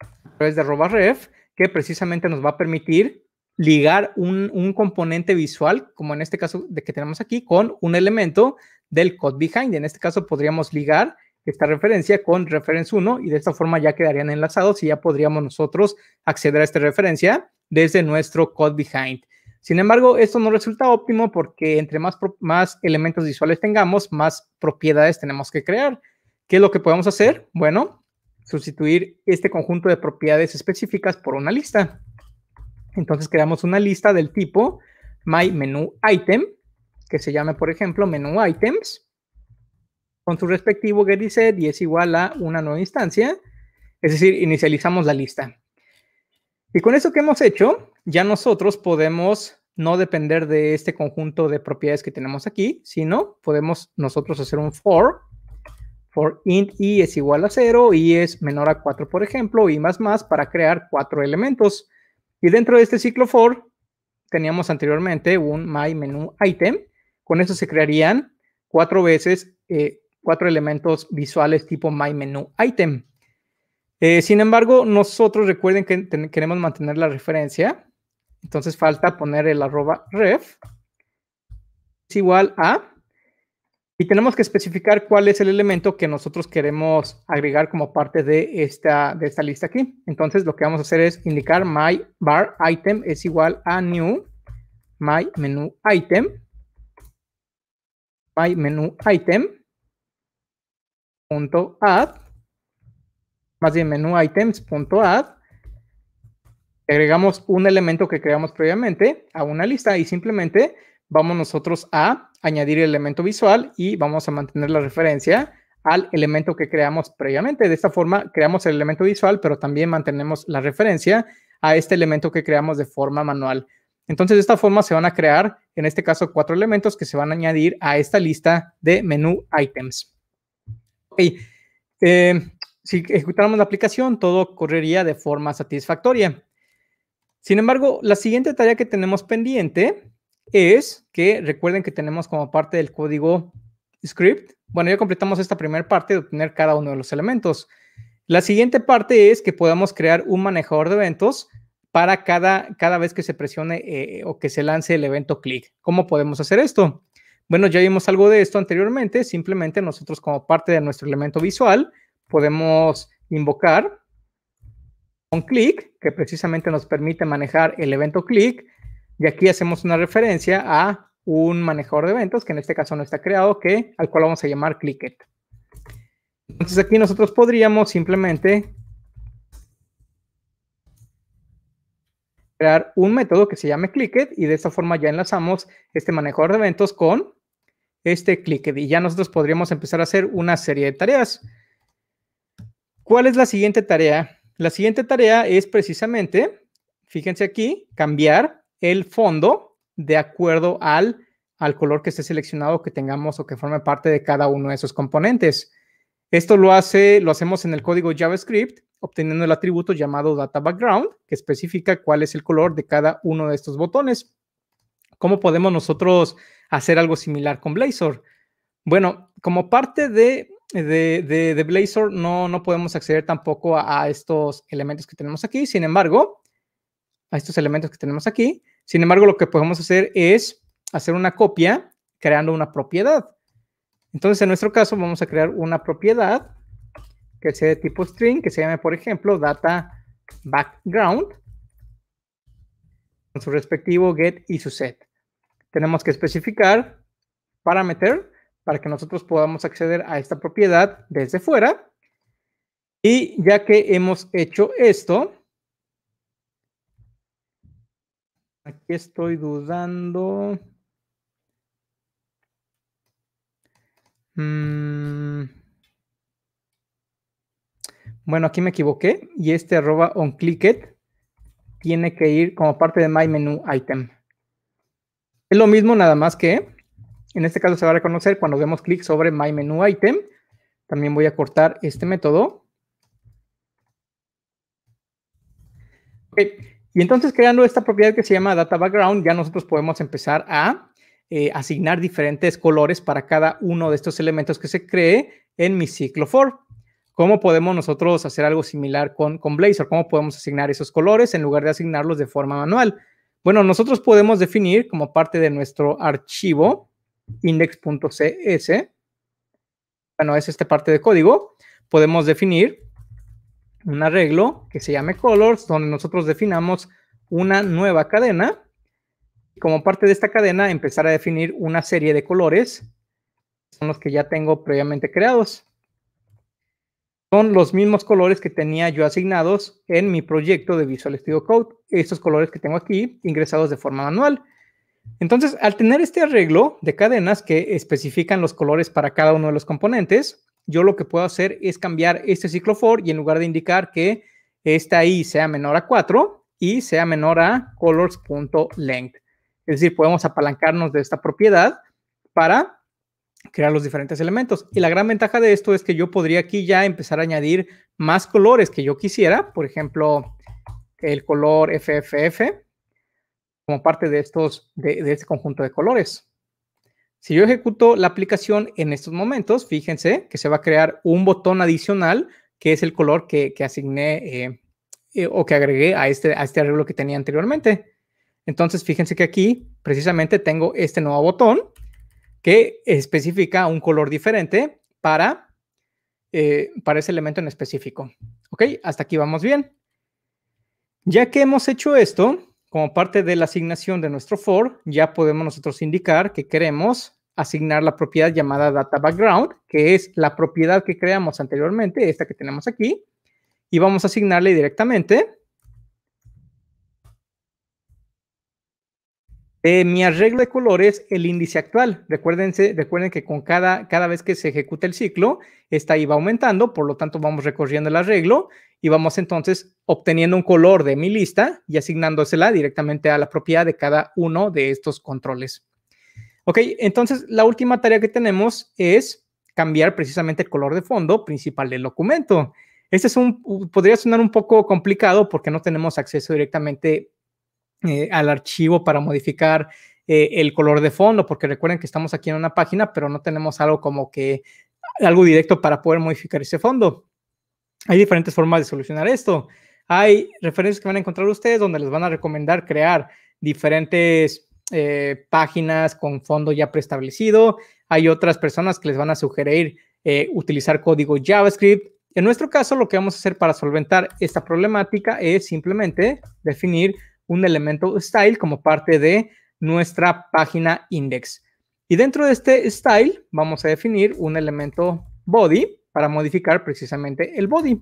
a través de arroba ref, que precisamente nos va a permitir ligar un, un, componente visual, como en este caso de que tenemos aquí, con un elemento del code behind. En este caso podríamos ligar esta referencia con reference 1 y de esta forma ya quedarían enlazados y ya podríamos nosotros acceder a esta referencia desde nuestro code behind. Sin embargo, esto no resulta óptimo porque entre más, más elementos visuales tengamos, más propiedades tenemos que crear. ¿Qué es lo que podemos hacer? Bueno, sustituir este conjunto de propiedades específicas por una lista. Entonces creamos una lista del tipo my menu item, que se llame, por ejemplo, menu items con su respectivo set y es igual a una nueva instancia, es decir, inicializamos la lista. Y con eso que hemos hecho, ya nosotros podemos no depender de este conjunto de propiedades que tenemos aquí, sino podemos nosotros hacer un for, for int i es igual a 0, y es menor a 4, por ejemplo, y más más para crear cuatro elementos. Y dentro de este ciclo for teníamos anteriormente un my menu item, con eso se crearían cuatro veces eh, cuatro elementos visuales tipo My Menu Item. Eh, sin embargo, nosotros recuerden que queremos mantener la referencia, entonces falta poner el arroba ref es igual a, y tenemos que especificar cuál es el elemento que nosotros queremos agregar como parte de esta, de esta lista aquí. Entonces lo que vamos a hacer es indicar my bar item es igual a new my menu item, my menu item, punto add, más bien menú items punto add, agregamos un elemento que creamos previamente a una lista y simplemente vamos nosotros a añadir el elemento visual y vamos a mantener la referencia al elemento que creamos previamente. De esta forma creamos el elemento visual, pero también mantenemos la referencia a este elemento que creamos de forma manual. Entonces, de esta forma se van a crear, en este caso, cuatro elementos que se van a añadir a esta lista de menú items. Eh, si ejecutáramos la aplicación, todo correría de forma satisfactoria. Sin embargo, la siguiente tarea que tenemos pendiente es que recuerden que tenemos como parte del código script. Bueno, ya completamos esta primera parte de obtener cada uno de los elementos. La siguiente parte es que podamos crear un manejador de eventos para cada, cada vez que se presione eh, o que se lance el evento click. ¿Cómo podemos hacer esto? Bueno, ya vimos algo de esto anteriormente, simplemente nosotros como parte de nuestro elemento visual podemos invocar un clic que precisamente nos permite manejar el evento click y aquí hacemos una referencia a un manejador de eventos que en este caso no está creado, que al cual vamos a llamar clicket. Entonces aquí nosotros podríamos simplemente crear un método que se llame clicket y de esta forma ya enlazamos este manejador de eventos con este clic y ya nosotros podríamos empezar a hacer una serie de tareas. ¿Cuál es la siguiente tarea? La siguiente tarea es precisamente, fíjense aquí, cambiar el fondo de acuerdo al, al color que esté seleccionado que tengamos o que forme parte de cada uno de esos componentes. Esto lo, hace, lo hacemos en el código JavaScript, obteniendo el atributo llamado data background, que especifica cuál es el color de cada uno de estos botones. ¿Cómo podemos nosotros hacer algo similar con Blazor. Bueno, como parte de, Blazor no, no podemos acceder tampoco a, a, estos elementos que tenemos aquí, sin embargo, a estos elementos que tenemos aquí, sin embargo, lo que podemos hacer es hacer una copia creando una propiedad. Entonces, en nuestro caso, vamos a crear una propiedad que sea de tipo string, que se llame, por ejemplo, data background, con su respectivo get y su set tenemos que especificar parámetro para que nosotros podamos acceder a esta propiedad desde fuera. Y ya que hemos hecho esto, aquí estoy dudando. Mm. Bueno, aquí me equivoqué y este arroba onClicked tiene que ir como parte de myMenuItem item. Es lo mismo nada más que, en este caso se va a reconocer cuando demos clic sobre My Menu Item. También voy a cortar este método. Y entonces creando esta propiedad que se llama Data Background, ya nosotros podemos empezar a eh, asignar diferentes colores para cada uno de estos elementos que se cree en mi ciclo for. ¿Cómo podemos nosotros hacer algo similar con, con Blazor? ¿Cómo podemos asignar esos colores en lugar de asignarlos de forma manual? Bueno, nosotros podemos definir como parte de nuestro archivo index.cs, bueno, es esta parte de código, podemos definir un arreglo que se llame colors, donde nosotros definamos una nueva cadena. y Como parte de esta cadena, empezar a definir una serie de colores, son los que ya tengo previamente creados son los mismos colores que tenía yo asignados en mi proyecto de Visual Studio Code, estos colores que tengo aquí ingresados de forma manual. Entonces, al tener este arreglo de cadenas que especifican los colores para cada uno de los componentes, yo lo que puedo hacer es cambiar este ciclo for y en lugar de indicar que esta i sea menor a 4 y sea menor a colors.length. Es decir, podemos apalancarnos de esta propiedad para crear los diferentes elementos. Y la gran ventaja de esto es que yo podría aquí ya empezar a añadir más colores que yo quisiera, por ejemplo, el color FFF como parte de, estos, de, este conjunto de colores. Si yo ejecuto la aplicación en estos momentos, fíjense que se va a crear un botón adicional que es el color que, que asigné eh, eh, o que agregué a este, a este arreglo que tenía anteriormente. Entonces, fíjense que aquí precisamente tengo este nuevo botón que especifica un color diferente para, eh, para ese elemento en específico. ¿Ok? Hasta aquí vamos bien. Ya que hemos hecho esto, como parte de la asignación de nuestro for, ya podemos nosotros indicar que queremos asignar la propiedad llamada data background, que es la propiedad que creamos anteriormente, esta que tenemos aquí, y vamos a asignarle directamente Eh, mi arreglo de colores es el índice actual. Recuérdense, recuerden que con cada, cada vez que se ejecuta el ciclo, esta iba aumentando, por lo tanto vamos recorriendo el arreglo y vamos entonces obteniendo un color de mi lista y asignándosela directamente a la propiedad de cada uno de estos controles. Ok, entonces la última tarea que tenemos es cambiar precisamente el color de fondo principal del documento. Este es un, podría sonar un poco complicado porque no tenemos acceso directamente eh, al archivo para modificar eh, el color de fondo, porque recuerden que estamos aquí en una página, pero no tenemos algo como que algo directo para poder modificar ese fondo. Hay diferentes formas de solucionar esto. Hay referencias que van a encontrar ustedes donde les van a recomendar crear diferentes eh, páginas con fondo ya preestablecido. Hay otras personas que les van a sugerir utilizar código JavaScript. En nuestro caso, lo que vamos a hacer para solventar esta problemática es simplemente definir un elemento style como parte de nuestra página index. Y dentro de este style vamos a definir un elemento body para modificar precisamente el body.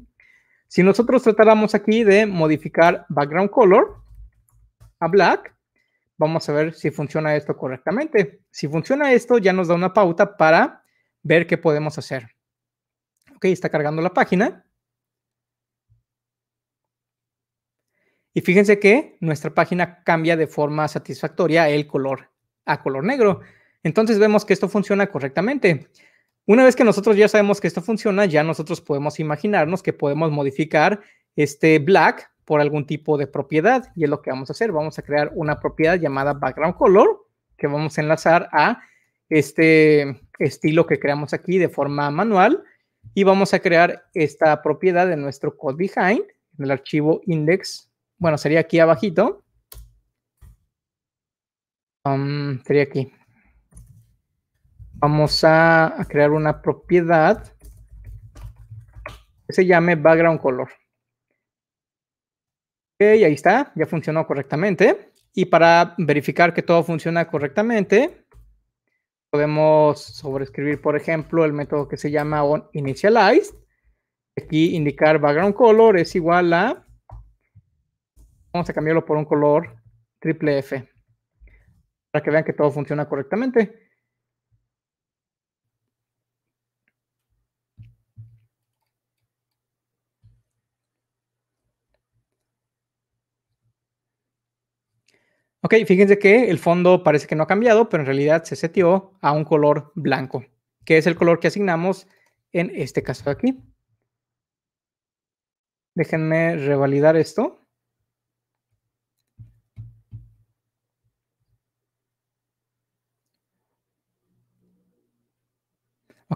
Si nosotros tratáramos aquí de modificar background color a black, vamos a ver si funciona esto correctamente. Si funciona esto, ya nos da una pauta para ver qué podemos hacer. Ok, está cargando la página. Y fíjense que nuestra página cambia de forma satisfactoria el color a color negro. Entonces vemos que esto funciona correctamente. Una vez que nosotros ya sabemos que esto funciona, ya nosotros podemos imaginarnos que podemos modificar este black por algún tipo de propiedad. Y es lo que vamos a hacer. Vamos a crear una propiedad llamada background color que vamos a enlazar a este estilo que creamos aquí de forma manual. Y vamos a crear esta propiedad de nuestro code behind en el archivo index bueno, sería aquí abajito. Um, sería aquí. Vamos a, crear una propiedad que se llame background color. Ok, ahí está, ya funcionó correctamente. Y para verificar que todo funciona correctamente, podemos sobreescribir, por ejemplo, el método que se llama onInitialize. Aquí indicar background color es igual a Vamos a cambiarlo por un color triple F para que vean que todo funciona correctamente. Ok, fíjense que el fondo parece que no ha cambiado, pero en realidad se seteó a un color blanco, que es el color que asignamos en este caso de aquí. Déjenme revalidar esto.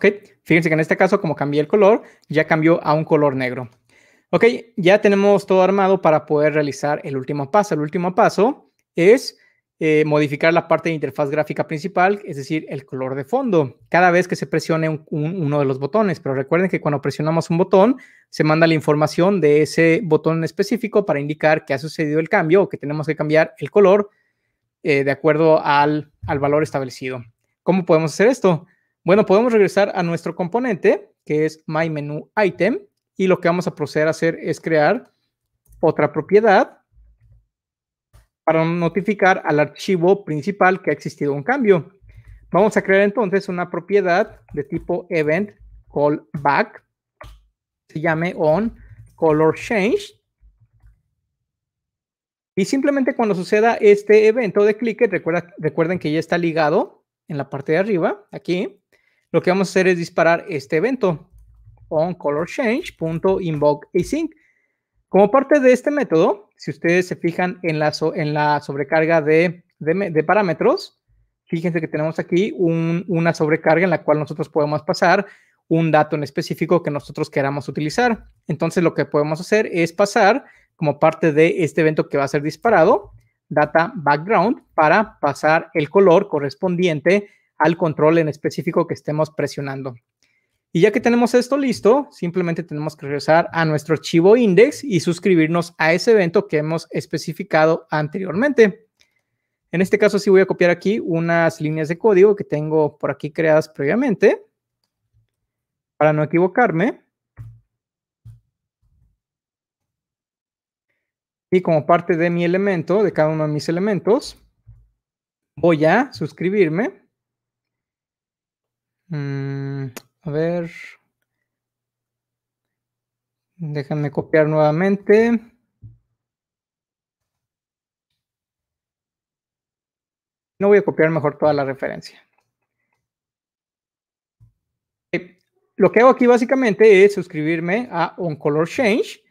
¿Ok? Fíjense que en este caso, como cambié el color, ya cambió a un color negro. ¿Ok? Ya tenemos todo armado para poder realizar el último paso. El último paso es eh, modificar la parte de interfaz gráfica principal, es decir, el color de fondo, cada vez que se presione uno de los botones. Pero recuerden que cuando presionamos un botón, se manda la información de ese botón específico para indicar que ha sucedido el cambio o que tenemos que cambiar el color eh, de acuerdo al, al valor establecido. ¿Cómo podemos hacer esto? Bueno, podemos regresar a nuestro componente, que es MyMenuItem, y lo que vamos a proceder a hacer es crear otra propiedad para notificar al archivo principal que ha existido un cambio. Vamos a crear entonces una propiedad de tipo event callback, se llame OnColorChange Y simplemente cuando suceda este evento de click, recuerden que ya está ligado en la parte de arriba, aquí lo que vamos a hacer es disparar este evento on color async. Como parte de este método, si ustedes se fijan en la, en la sobrecarga de, parámetros, fíjense que tenemos aquí una sobrecarga en la cual nosotros podemos pasar un dato en específico que nosotros queramos utilizar. Entonces lo que podemos hacer es pasar como parte de este evento que va a ser disparado, data background para pasar el color correspondiente al control en específico que estemos presionando. Y ya que tenemos esto listo, simplemente tenemos que regresar a nuestro archivo index y suscribirnos a ese evento que hemos especificado anteriormente. En este caso sí voy a copiar aquí unas líneas de código que tengo por aquí creadas previamente para no equivocarme. Y como parte de mi elemento, de cada uno de mis elementos, voy a suscribirme. Mm, a ver. déjenme copiar nuevamente. No voy a copiar mejor toda la referencia. lo que hago aquí básicamente es suscribirme a color change.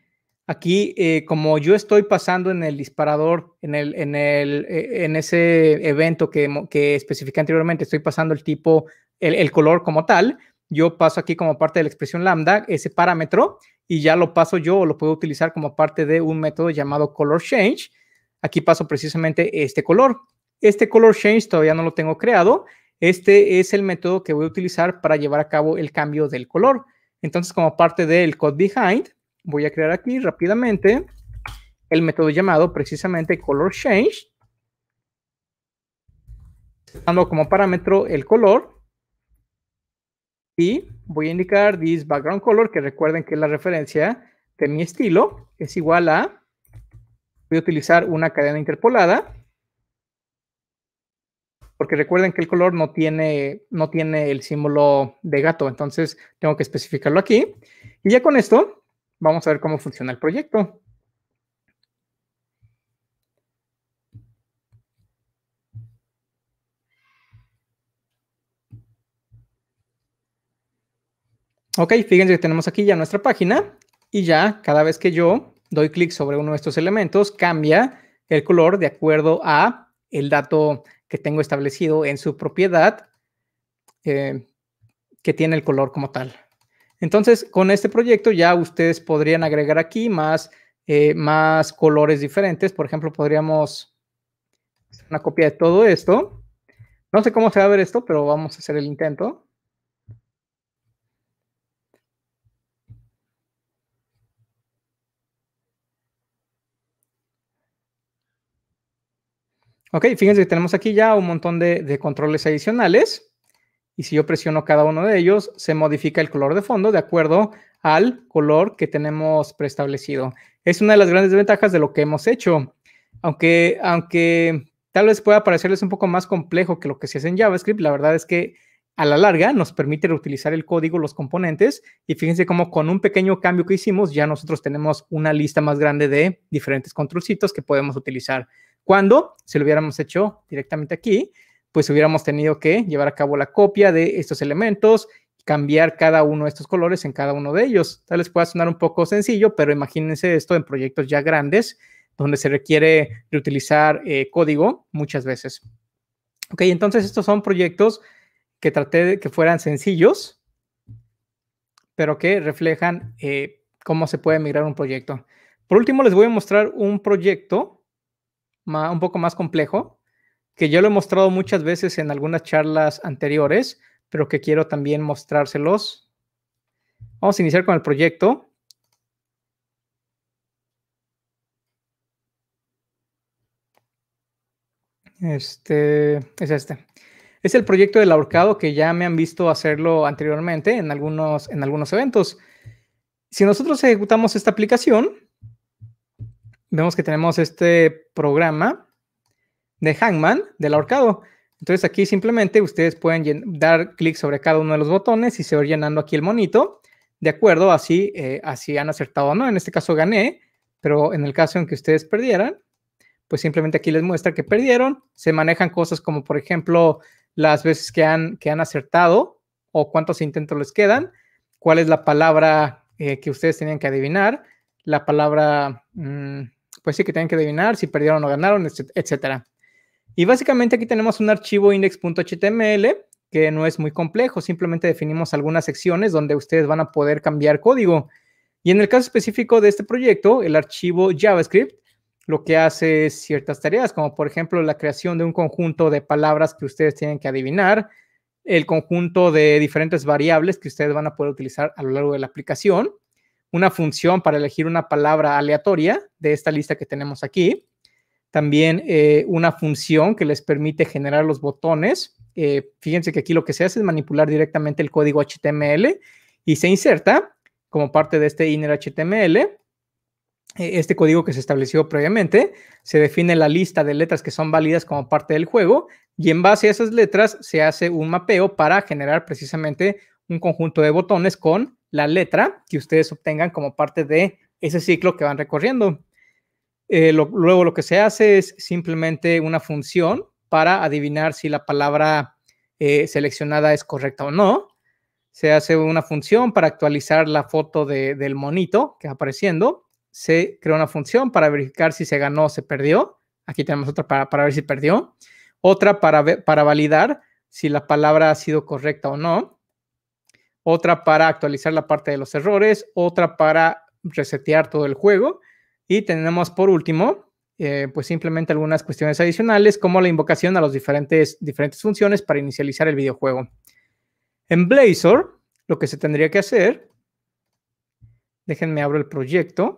Aquí, eh, como yo estoy pasando en el disparador, en, el, en, el, eh, en ese evento que, que especificé anteriormente, estoy pasando el tipo el, color como tal. Yo paso aquí como parte de la expresión lambda ese parámetro y ya lo paso yo o lo puedo utilizar como parte de un método llamado color change. Aquí paso precisamente este color. Este color change todavía no lo tengo creado. Este es el método que voy a utilizar para llevar a cabo el cambio del color. Entonces, como parte del code behind, voy a crear aquí rápidamente el método llamado precisamente color change. Dando como parámetro el color y voy a indicar this background color, que recuerden que es la referencia de mi estilo, es igual a, voy a utilizar una cadena interpolada, porque recuerden que el color no tiene, no tiene el símbolo de gato, entonces tengo que especificarlo aquí. Y ya con esto, vamos a ver cómo funciona el proyecto. Ok, fíjense que tenemos aquí ya nuestra página y ya cada vez que yo doy clic sobre uno de estos elementos, cambia el color de acuerdo a el dato que tengo establecido en su propiedad eh, que tiene el color como tal. Entonces, con este proyecto ya ustedes podrían agregar aquí más, eh, más colores diferentes. Por ejemplo, podríamos hacer una copia de todo esto. No sé cómo se va a ver esto, pero vamos a hacer el intento. Ok, fíjense que tenemos aquí ya un montón de, controles adicionales. Y si yo presiono cada uno de ellos, se modifica el color de fondo de acuerdo al color que tenemos preestablecido. Es una de las grandes ventajas de lo que hemos hecho. Aunque, aunque tal vez pueda parecerles un poco más complejo que lo que se hace en JavaScript, la verdad es que a la larga nos permite reutilizar el código, los componentes. Y fíjense cómo con un pequeño cambio que hicimos, ya nosotros tenemos una lista más grande de diferentes controlcitos que podemos utilizar. Cuando, si lo hubiéramos hecho directamente aquí, pues hubiéramos tenido que llevar a cabo la copia de estos elementos, cambiar cada uno de estos colores en cada uno de ellos. Tal vez pueda sonar un poco sencillo, pero imagínense esto en proyectos ya grandes, donde se requiere reutilizar eh, código muchas veces. Ok, entonces estos son proyectos que traté de que fueran sencillos, pero que reflejan eh, cómo se puede migrar un proyecto. Por último, les voy a mostrar un proyecto un poco más complejo, que yo lo he mostrado muchas veces en algunas charlas anteriores, pero que quiero también mostrárselos. Vamos a iniciar con el proyecto. Este es este. Es el proyecto del ahorcado que ya me han visto hacerlo anteriormente en algunos, en algunos eventos. Si nosotros ejecutamos esta aplicación, vemos que tenemos este programa de Hangman del ahorcado. Entonces aquí simplemente ustedes pueden dar clic sobre cada uno de los botones y se va llenando aquí el monito, de acuerdo así eh, han acertado o no. En este caso gané, pero en el caso en que ustedes perdieran, pues simplemente aquí les muestra que perdieron. Se manejan cosas como, por ejemplo, las veces que han, que han acertado o cuántos intentos les quedan, cuál es la palabra eh, que ustedes tenían que adivinar, la palabra... Mm, pues sí, que tienen que adivinar si perdieron o ganaron, etcétera. Y básicamente aquí tenemos un archivo index.html que no es muy complejo, simplemente definimos algunas secciones donde ustedes van a poder cambiar código. Y en el caso específico de este proyecto, el archivo JavaScript lo que hace es ciertas tareas, como por ejemplo la creación de un conjunto de palabras que ustedes tienen que adivinar, el conjunto de diferentes variables que ustedes van a poder utilizar a lo largo de la aplicación, una función para elegir una palabra aleatoria de esta lista que tenemos aquí. También eh, una función que les permite generar los botones. Eh, fíjense que aquí lo que se hace es manipular directamente el código HTML y se inserta como parte de este inner HTML. E, este código que se estableció previamente, se define la lista de letras que son válidas como parte del juego y en base a esas letras se hace un mapeo para generar precisamente un conjunto de botones con la letra que ustedes obtengan como parte de ese ciclo que van recorriendo. Eh, luego lo que se hace es simplemente una función para adivinar si la palabra eh, seleccionada es correcta o no. Se hace una función para actualizar la foto del monito que está apareciendo. Se crea una función para verificar si se ganó o se perdió. Aquí tenemos otra para, ver si perdió. Otra para, para validar si la palabra ha sido correcta o no otra para actualizar la parte de los errores, otra para resetear todo el juego y tenemos por último, eh, pues simplemente algunas cuestiones adicionales como la invocación a las diferentes, diferentes funciones para inicializar el videojuego. En Blazor, lo que se tendría que hacer, déjenme abro el proyecto.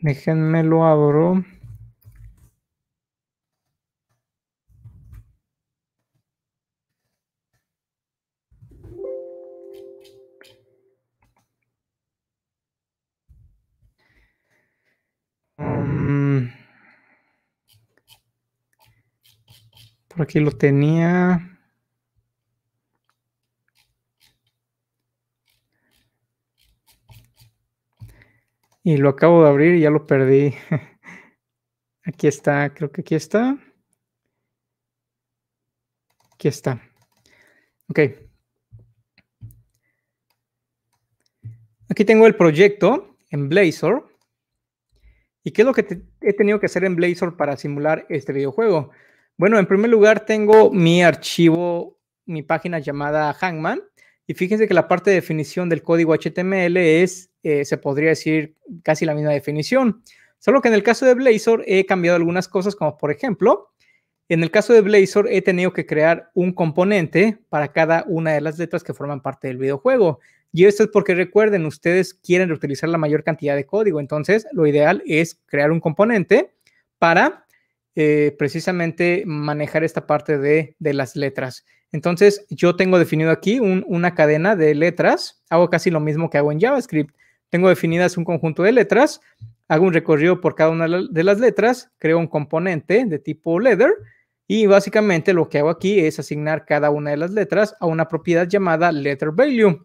Déjenme lo abro. aquí lo tenía. Y lo acabo de abrir y ya lo perdí. Aquí está, creo que aquí está. Aquí está. Ok. Aquí tengo el proyecto en Blazor. ¿Y qué es lo que he tenido que hacer en Blazor para simular este videojuego? Bueno, en primer lugar tengo mi archivo, mi página llamada Hangman. Y fíjense que la parte de definición del código HTML es, eh, se podría decir, casi la misma definición. Solo que en el caso de Blazor he cambiado algunas cosas, como por ejemplo, en el caso de Blazor he tenido que crear un componente para cada una de las letras que forman parte del videojuego. Y esto es porque recuerden, ustedes quieren reutilizar la mayor cantidad de código. Entonces, lo ideal es crear un componente para eh, precisamente manejar esta parte de, las letras. Entonces, yo tengo definido aquí una cadena de letras. Hago casi lo mismo que hago en JavaScript. Tengo definidas un conjunto de letras, hago un recorrido por cada una de las letras, creo un componente de tipo letter y básicamente lo que hago aquí es asignar cada una de las letras a una propiedad llamada letter value.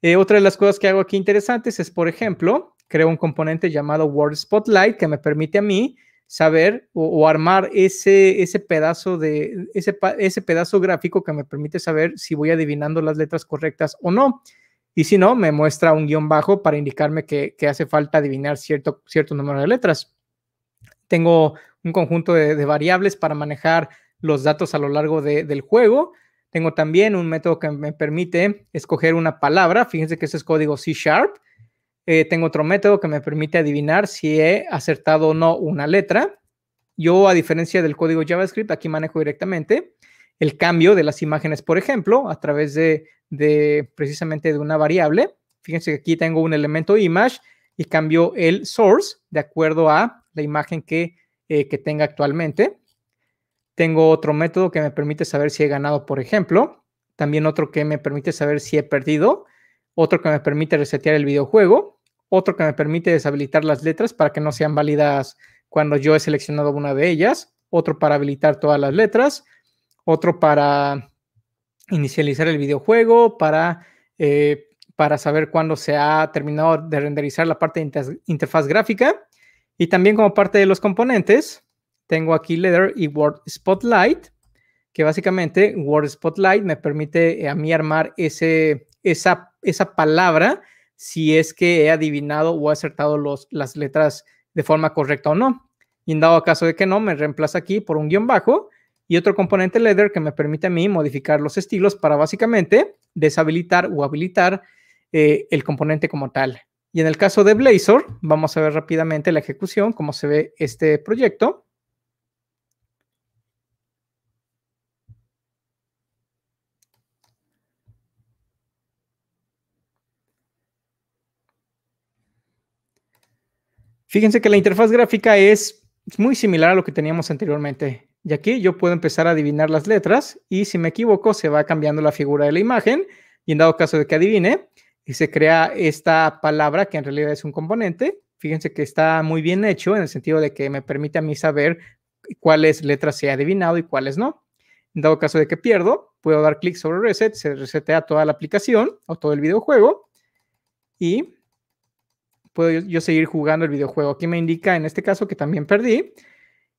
Eh, otra de las cosas que hago aquí interesantes es, por ejemplo, creo un componente llamado Word Spotlight que me permite a mí saber o, armar ese, pedazo de ese, pedazo gráfico que me permite saber si voy adivinando las letras correctas o no. Y si no, me muestra un guión bajo para indicarme que, hace falta adivinar cierto, cierto número de letras. Tengo un conjunto de, variables para manejar los datos a lo largo del juego. Tengo también un método que me permite escoger una palabra. Fíjense que ese es código C Sharp. Eh, tengo otro método que me permite adivinar si he acertado o no una letra. Yo, a diferencia del código JavaScript, aquí manejo directamente el cambio de las imágenes, por ejemplo, a través de, precisamente de una variable. Fíjense que aquí tengo un elemento image y cambio el source de acuerdo a la imagen que, eh, que tenga actualmente. Tengo otro método que me permite saber si he ganado, por ejemplo. También otro que me permite saber si he perdido. Otro que me permite resetear el videojuego otro que me permite deshabilitar las letras para que no sean válidas cuando yo he seleccionado una de ellas, otro para habilitar todas las letras, otro para inicializar el videojuego, para, eh, para saber cuándo se ha terminado de renderizar la parte de interfaz gráfica. Y también como parte de los componentes, tengo aquí Letter y Word Spotlight, que básicamente Word Spotlight me permite eh, a mí armar ese, esa, esa palabra si es que he adivinado o acertado los, las letras de forma correcta o no. Y en dado caso de que no, me reemplaza aquí por un guión bajo y otro componente letter que me permite a mí modificar los estilos para básicamente deshabilitar o habilitar eh, el componente como tal. Y en el caso de Blazor, vamos a ver rápidamente la ejecución, cómo se ve este proyecto. Fíjense que la interfaz gráfica es muy similar a lo que teníamos anteriormente. Y aquí yo puedo empezar a adivinar las letras y si me equivoco se va cambiando la figura de la imagen y en dado caso de que adivine eh, se crea esta palabra que en realidad es un componente. Fíjense que está muy bien hecho en el sentido de que me permite a mí saber cuáles letras se ha adivinado y cuáles no. En dado caso de que pierdo, puedo dar clic sobre reset, se resetea toda la aplicación o todo el videojuego y puedo yo, seguir jugando el videojuego. Aquí me indica en este caso que también perdí.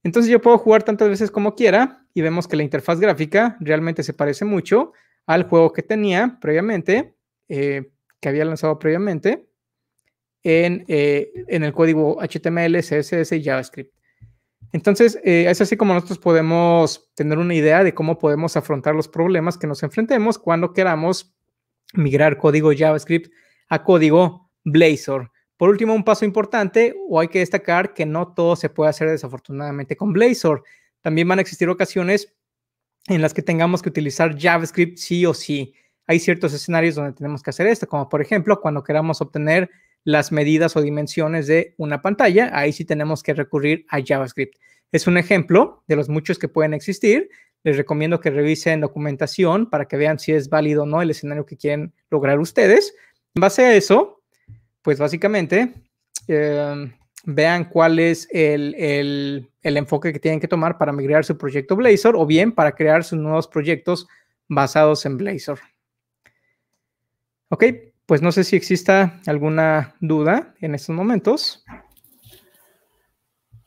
Entonces yo puedo jugar tantas veces como quiera y vemos que la interfaz gráfica realmente se parece mucho al juego que tenía previamente, eh, que había lanzado previamente, en, eh, el código HTML, CSS y JavaScript. Entonces, eh, es así como nosotros podemos tener una idea de cómo podemos afrontar los problemas que nos enfrentemos cuando queramos migrar código JavaScript a código Blazor. Por último, un paso importante, o hay que destacar que no todo se puede hacer desafortunadamente con Blazor. También van a existir ocasiones en las que tengamos que utilizar JavaScript sí o sí. Hay ciertos escenarios donde tenemos que hacer esto, como por ejemplo cuando queramos obtener las medidas o dimensiones de una pantalla, ahí sí tenemos que recurrir a JavaScript. Es un ejemplo de los muchos que pueden existir. Les recomiendo que revisen documentación para que vean si es válido o no el escenario que quieren lograr ustedes. En base a eso, pues básicamente em, vean cuál es el, enfoque que tienen que tomar para migrar su proyecto Blazor o bien para crear sus nuevos proyectos basados en Blazor. Ok, pues no sé si exista alguna duda en estos momentos.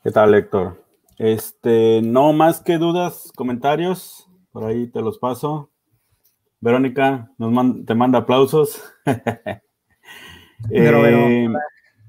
¿Qué tal, Héctor? Este, no más que dudas, comentarios, por ahí te los paso. Verónica nos te manda aplausos. Pero, eh,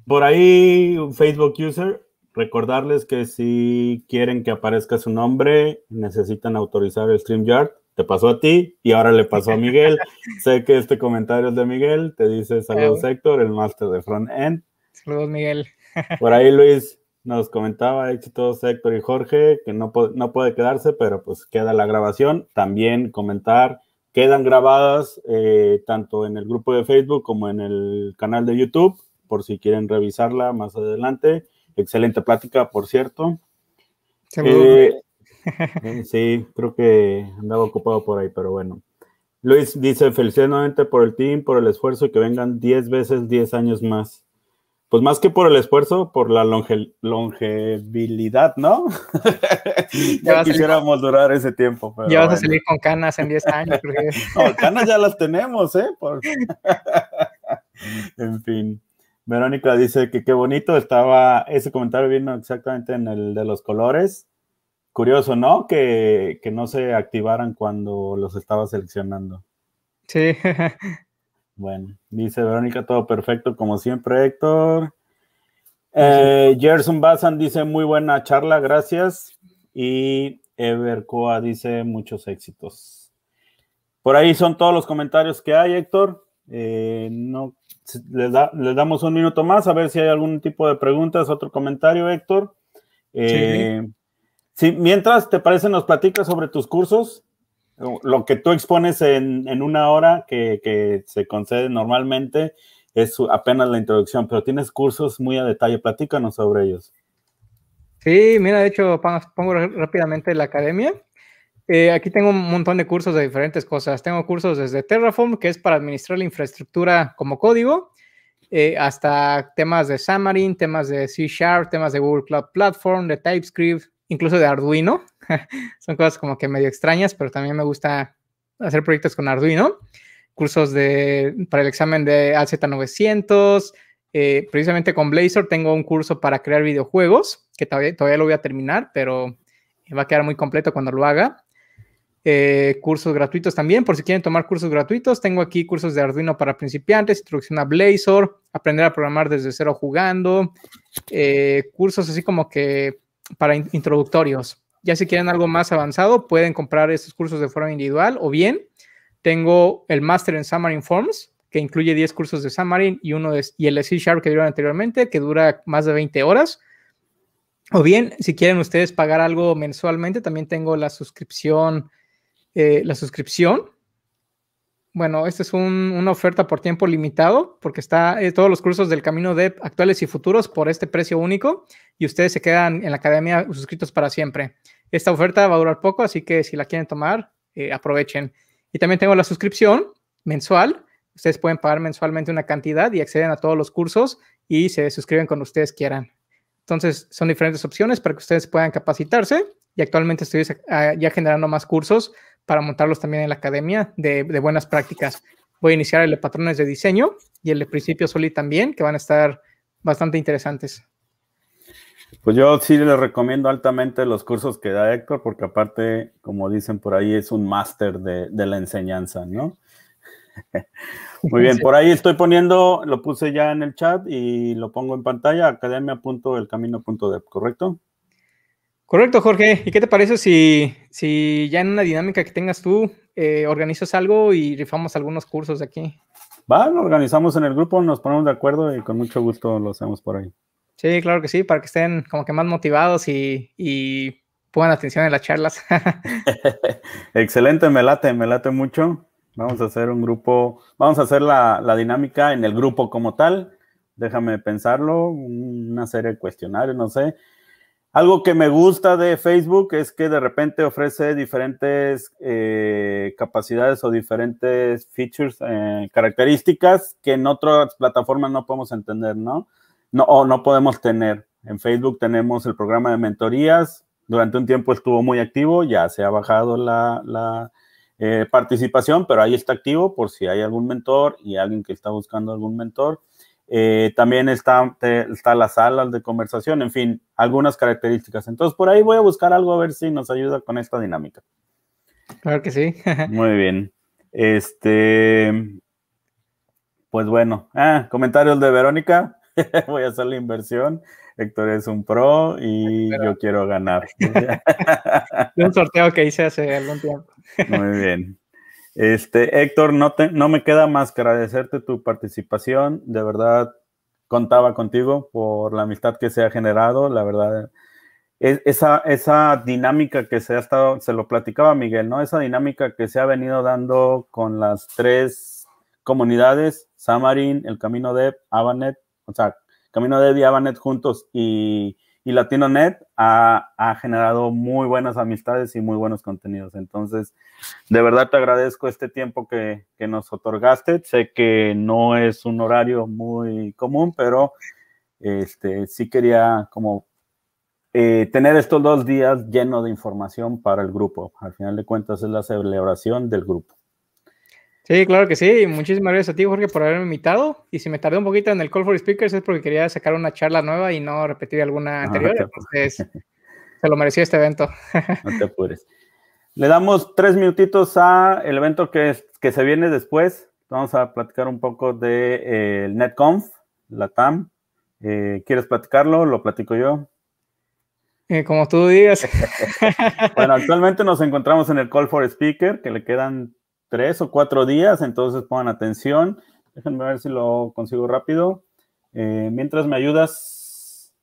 Por ahí, un Facebook user, recordarles que si quieren que aparezca su nombre, necesitan autorizar el StreamYard. Te pasó a ti y ahora le pasó a Miguel. sé que este comentario es de Miguel. Te dice saludos Héctor, el master de Front End. Saludos Miguel. por ahí Luis nos comentaba éxitos Héctor y Jorge que no, no puede quedarse, pero pues queda la grabación. También comentar quedan grabadas eh, tanto en el grupo de Facebook como en el canal de YouTube, por si quieren revisarla más adelante. Excelente plática, por cierto. Eh, sí, creo que andaba ocupado por ahí, pero bueno. Luis dice, felicidades nuevamente por el team, por el esfuerzo y que vengan 10 veces 10 años más pues más que por el esfuerzo, por la longevidad, ¿no? ya quisiéramos durar ese tiempo. ya vas a salir con canas en 10 años. no, canas ya las tenemos, ¿eh? en fin. Verónica dice que qué bonito estaba, ese comentario vino exactamente en el de los colores. Curioso, ¿no? Que, que no se activaran cuando los estaba seleccionando. Sí, bueno, dice Verónica, todo perfecto como siempre, Héctor. Eh, Gerson Bazan dice muy buena charla, gracias. Y Evercoa dice muchos éxitos. Por ahí son todos los comentarios que hay, Héctor. Eh, no, les, damos un minuto más a ver si hay algún tipo de preguntas, otro comentario, Héctor. sí. Eh, mientras, ¿te parece nos platicas sobre tus cursos? Lo que tú expones en, una hora que, se concede normalmente es apenas la introducción, pero tienes cursos muy a detalle. Platícanos sobre ellos. Sí, mira, de hecho, pongo rápidamente la academia. Eh, aquí tengo un montón de cursos de diferentes cosas. Tengo cursos desde Terraform, que es para administrar la infraestructura como código, eh, hasta temas de Xamarin, temas de C Sharp, temas de Google Cloud Platform, de TypeScript, incluso de Arduino. Son cosas como que medio extrañas, pero también me gusta hacer proyectos con Arduino. Cursos de, para el examen de AZ900. Eh, precisamente con Blazor tengo un curso para crear videojuegos, que todavía, lo voy a terminar, pero va a quedar muy completo cuando lo haga. Eh, cursos gratuitos también, por si quieren tomar cursos gratuitos, tengo aquí cursos de Arduino para principiantes, introducción a Blazor, aprender a programar desde cero jugando, eh, cursos así como que para introductorios. Ya si quieren algo más avanzado, pueden comprar estos cursos de forma individual o bien tengo el master en Xamarin Forms, que incluye 10 cursos de Xamarin y uno de, y el C Sharp que vieron anteriormente, que dura más de 20 horas. O bien, si quieren ustedes pagar algo mensualmente, también tengo la suscripción, eh, la suscripción bueno, esta es una oferta por tiempo limitado, porque está eh, todos los cursos del camino de actuales y futuros por este precio único y ustedes se quedan en la academia suscritos para siempre. Esta oferta va a durar poco, así que si la quieren tomar, eh, aprovechen. Y también tengo la suscripción mensual. Ustedes pueden pagar mensualmente una cantidad y acceden a todos los cursos y se suscriben cuando ustedes quieran. Entonces, son diferentes opciones para que ustedes puedan capacitarse y actualmente estoy ah, ya generando más cursos para montarlos también en la academia de, buenas prácticas. Voy a iniciar el de patrones de diseño y el de principio Soli también, que van a estar bastante interesantes. Pues yo sí les recomiendo altamente los cursos que da Héctor, porque aparte, como dicen por ahí, es un máster de, la enseñanza, ¿no? Muy bien, por ahí estoy poniendo, lo puse ya en el chat y lo pongo en pantalla, academia.elcamino.dev, ¿correcto? Correcto, Jorge. ¿Y qué te parece si, si ya en una dinámica que tengas tú eh, organizas algo y rifamos algunos cursos de aquí? Va, lo organizamos en el grupo, nos ponemos de acuerdo y con mucho gusto lo hacemos por ahí. Sí, claro que sí, para que estén como que más motivados y, y pongan atención en las charlas. Excelente, me late, me late mucho. Vamos a hacer un grupo, vamos a hacer la, la dinámica en el grupo como tal. Déjame pensarlo, una serie de cuestionarios, no sé. Algo que me gusta de Facebook es que de repente ofrece diferentes eh, capacidades o diferentes features, eh, características que en otras plataformas no podemos entender, ¿no? No, o no podemos tener. En Facebook tenemos el programa de mentorías. Durante un tiempo estuvo muy activo, ya se ha bajado la, eh, participación, pero ahí está activo por si hay algún mentor y alguien que está buscando algún mentor. Eh, también está, está las salas de conversación, en fin, algunas características. Entonces, por ahí voy a buscar algo a ver si nos ayuda con esta dinámica. Claro que sí. Muy bien. Este, pues bueno, ah, comentarios de Verónica. voy a hacer la inversión. Héctor es un pro y yo quiero ganar. un sorteo que hice hace algún tiempo. Muy bien. Este, Héctor, no, te, no me queda más que agradecerte tu participación. De verdad, contaba contigo por la amistad que se ha generado. La verdad, es, esa, esa dinámica que se ha estado, se lo platicaba Miguel, ¿no? Esa dinámica que se ha venido dando con las tres comunidades, Samarin, el Camino de Avanet, o sea, Camino de y Avanet juntos y y LatinoNet ha, ha generado muy buenas amistades y muy buenos contenidos. Entonces, de verdad te agradezco este tiempo que, nos otorgaste. Sé que no es un horario muy común, pero este, sí quería como eh, tener estos dos días llenos de información para el grupo. Al final de cuentas es la celebración del grupo. Sí, claro que sí. Muchísimas gracias a ti, Jorge, por haberme invitado. Y si me tardé un poquito en el Call for Speakers es porque quería sacar una charla nueva y no repetir alguna ah, anterior. entonces, se lo merecía este evento. No te apures. Le damos tres minutitos a el evento que, que se viene después. Vamos a platicar un poco de eh, NetConf, la TAM. Eh, ¿Quieres platicarlo? Lo platico yo. Eh, como tú digas. bueno, actualmente nos encontramos en el Call for Speaker, que le quedan tres o cuatro días, entonces pongan atención. Déjenme ver si lo consigo rápido. Eh, mientras me ayudas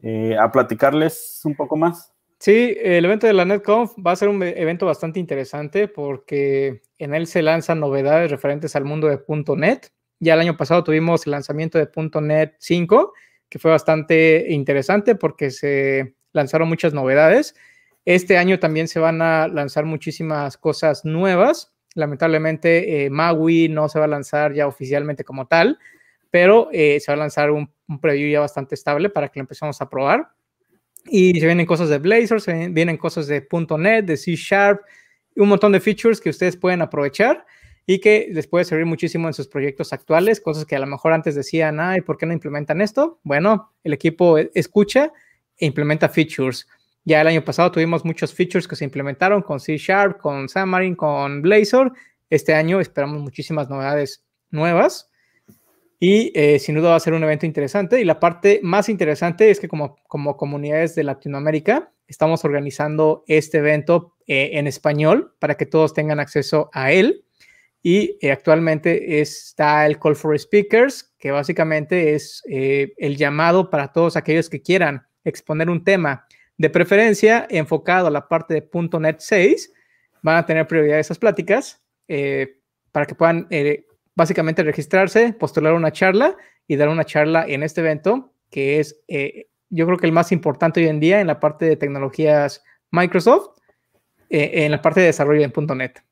eh, a platicarles un poco más. Sí, el evento de la NetConf va a ser un evento bastante interesante porque en él se lanzan novedades referentes al mundo de .NET. Ya el año pasado tuvimos el lanzamiento de .NET 5, que fue bastante interesante porque se lanzaron muchas novedades. Este año también se van a lanzar muchísimas cosas nuevas. Lamentablemente, eh, Maui no se va a lanzar ya oficialmente como tal, pero eh, se va a lanzar un, preview ya bastante estable para que lo empecemos a probar. Y se vienen cosas de Blazor, se vienen cosas de .NET, de C Sharp, un montón de features que ustedes pueden aprovechar y que les puede servir muchísimo en sus proyectos actuales, cosas que a lo mejor antes decían, ay, ¿por qué no implementan esto? Bueno, el equipo e, escucha e implementa features. Ya el año pasado tuvimos muchos features que se implementaron con C Sharp, con Xamarin, con Blazor. Este año esperamos muchísimas novedades nuevas y eh, sin duda va a ser un evento interesante. Y la parte más interesante es que como, como comunidades de Latinoamérica estamos organizando este evento eh, en español para que todos tengan acceso a él. Y eh, actualmente está el Call for Speakers, que básicamente es el llamado para todos aquellos que quieran exponer un tema de preferencia, enfocado a la parte de .NET 6, van a tener prioridad esas pláticas eh, para que puedan eh, básicamente registrarse, postular una charla y dar una charla en este evento, que es eh, yo creo que el más importante hoy en día en la parte de tecnologías Microsoft, en la parte de desarrollo en .NET.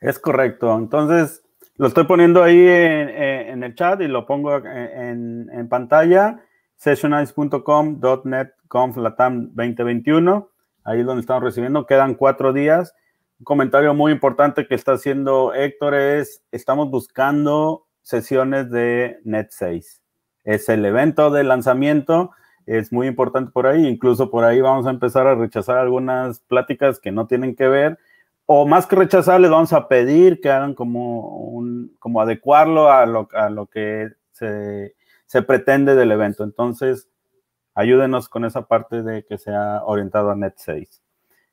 Es correcto. Entonces, lo estoy poniendo ahí en, el chat y lo pongo en pantalla sessionize.com.net conflatam 2021. Ahí es donde estamos recibiendo. Quedan cuatro días. Un comentario muy importante que está haciendo Héctor es, estamos buscando sesiones de Net 6. Es el evento de lanzamiento. Es muy importante por ahí. Incluso por ahí vamos a empezar a rechazar algunas pláticas que no tienen que ver o más que rechazar, les vamos a pedir que hagan como un, como adecuarlo a lo, a lo que se se pretende del evento. Entonces, ayúdenos con esa parte de que sea orientado a Net 6.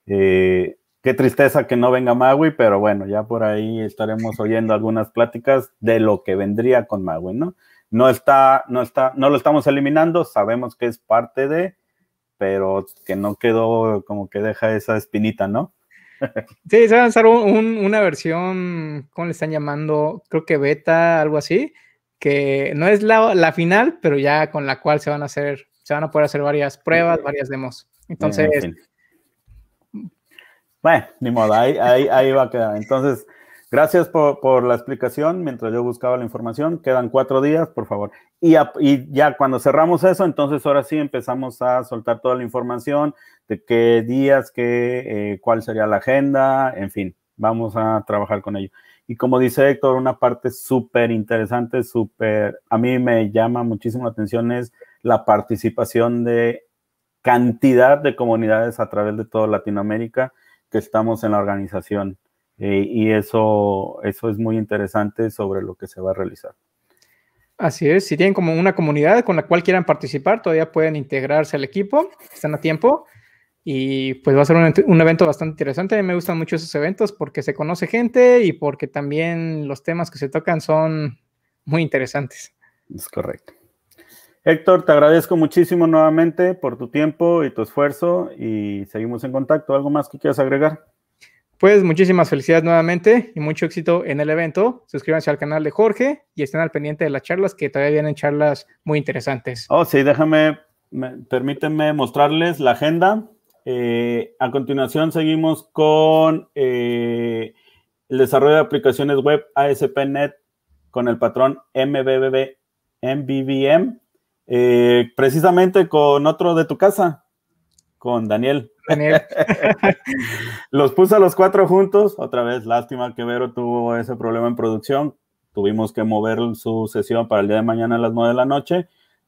Eh, qué tristeza que no venga magui pero bueno, ya por ahí estaremos oyendo algunas pláticas de lo que vendría con magui ¿no? No está, no está, no lo estamos eliminando, sabemos que es parte de, pero que no quedó como que deja esa espinita, ¿no? Sí, se va a lanzar una versión, ¿cómo le están llamando? Creo que beta, algo así, que no es la, final, pero ya con la cual se van a hacer, se van a poder hacer varias pruebas, varias demos. Entonces. Bueno, ni modo, ahí, va a quedar. Entonces, gracias por, la explicación. Mientras yo buscaba la información, quedan cuatro días, por favor. Y, ya cuando cerramos eso, entonces ahora sí empezamos a soltar toda la información de qué días, qué, eh, cuál sería la agenda, en fin, vamos a trabajar con ello. Y como dice Héctor, una parte súper interesante, súper, a mí me llama muchísimo la atención es la participación de cantidad de comunidades a través de toda Latinoamérica que estamos en la organización. Eh, y eso, eso es muy interesante sobre lo que se va a realizar. Así es, si tienen como una comunidad con la cual quieran participar, todavía pueden integrarse al equipo, están a tiempo. Y pues va a ser un, evento bastante interesante. Me gustan mucho esos eventos porque se conoce gente y porque también los temas que se tocan son muy interesantes. Es correcto. Héctor, te agradezco muchísimo nuevamente por tu tiempo y tu esfuerzo y seguimos en contacto. ¿Algo más que quieras agregar? Pues muchísimas felicidades nuevamente y mucho éxito en el evento. Suscríbanse al canal de Jorge y estén al pendiente de las charlas que todavía vienen charlas muy interesantes. Oh, sí, déjame, permíteme mostrarles la agenda. Eh, a continuación seguimos con eh, el desarrollo de aplicaciones web ASP.NET con el patrón MBBB, eh, precisamente con otro de tu casa, con Daniel. Daniel. los puse a los cuatro juntos, otra vez, lástima que Vero tuvo ese problema en producción, tuvimos que mover su sesión para el día de mañana a las nueve de la noche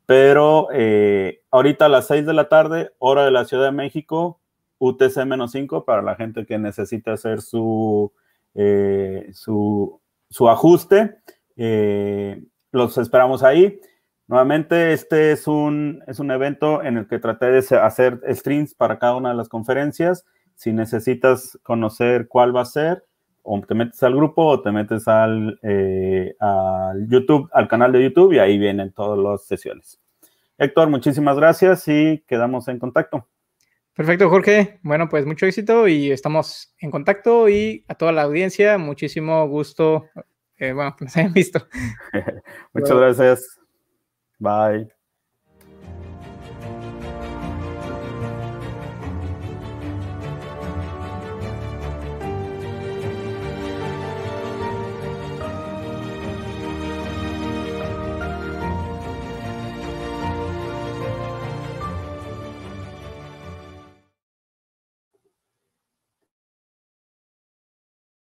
pero eh, ahorita a las 6 de la tarde, hora de la Ciudad de México, UTC-5 para la gente que necesita hacer su, eh, su, ajuste. Eh, los esperamos ahí. Nuevamente, este es un, es un evento en el que traté de hacer streams para cada una de las conferencias. Si necesitas conocer cuál va a ser, o te metes al grupo o te metes al, eh, YouTube, al canal de YouTube y ahí vienen todas las sesiones. Héctor, muchísimas gracias y quedamos en contacto. Perfecto, Jorge. Bueno, pues mucho éxito y estamos en contacto y a toda la audiencia, muchísimo gusto. Eh, bueno, que nos hayan visto. Muchas gracias. Bye.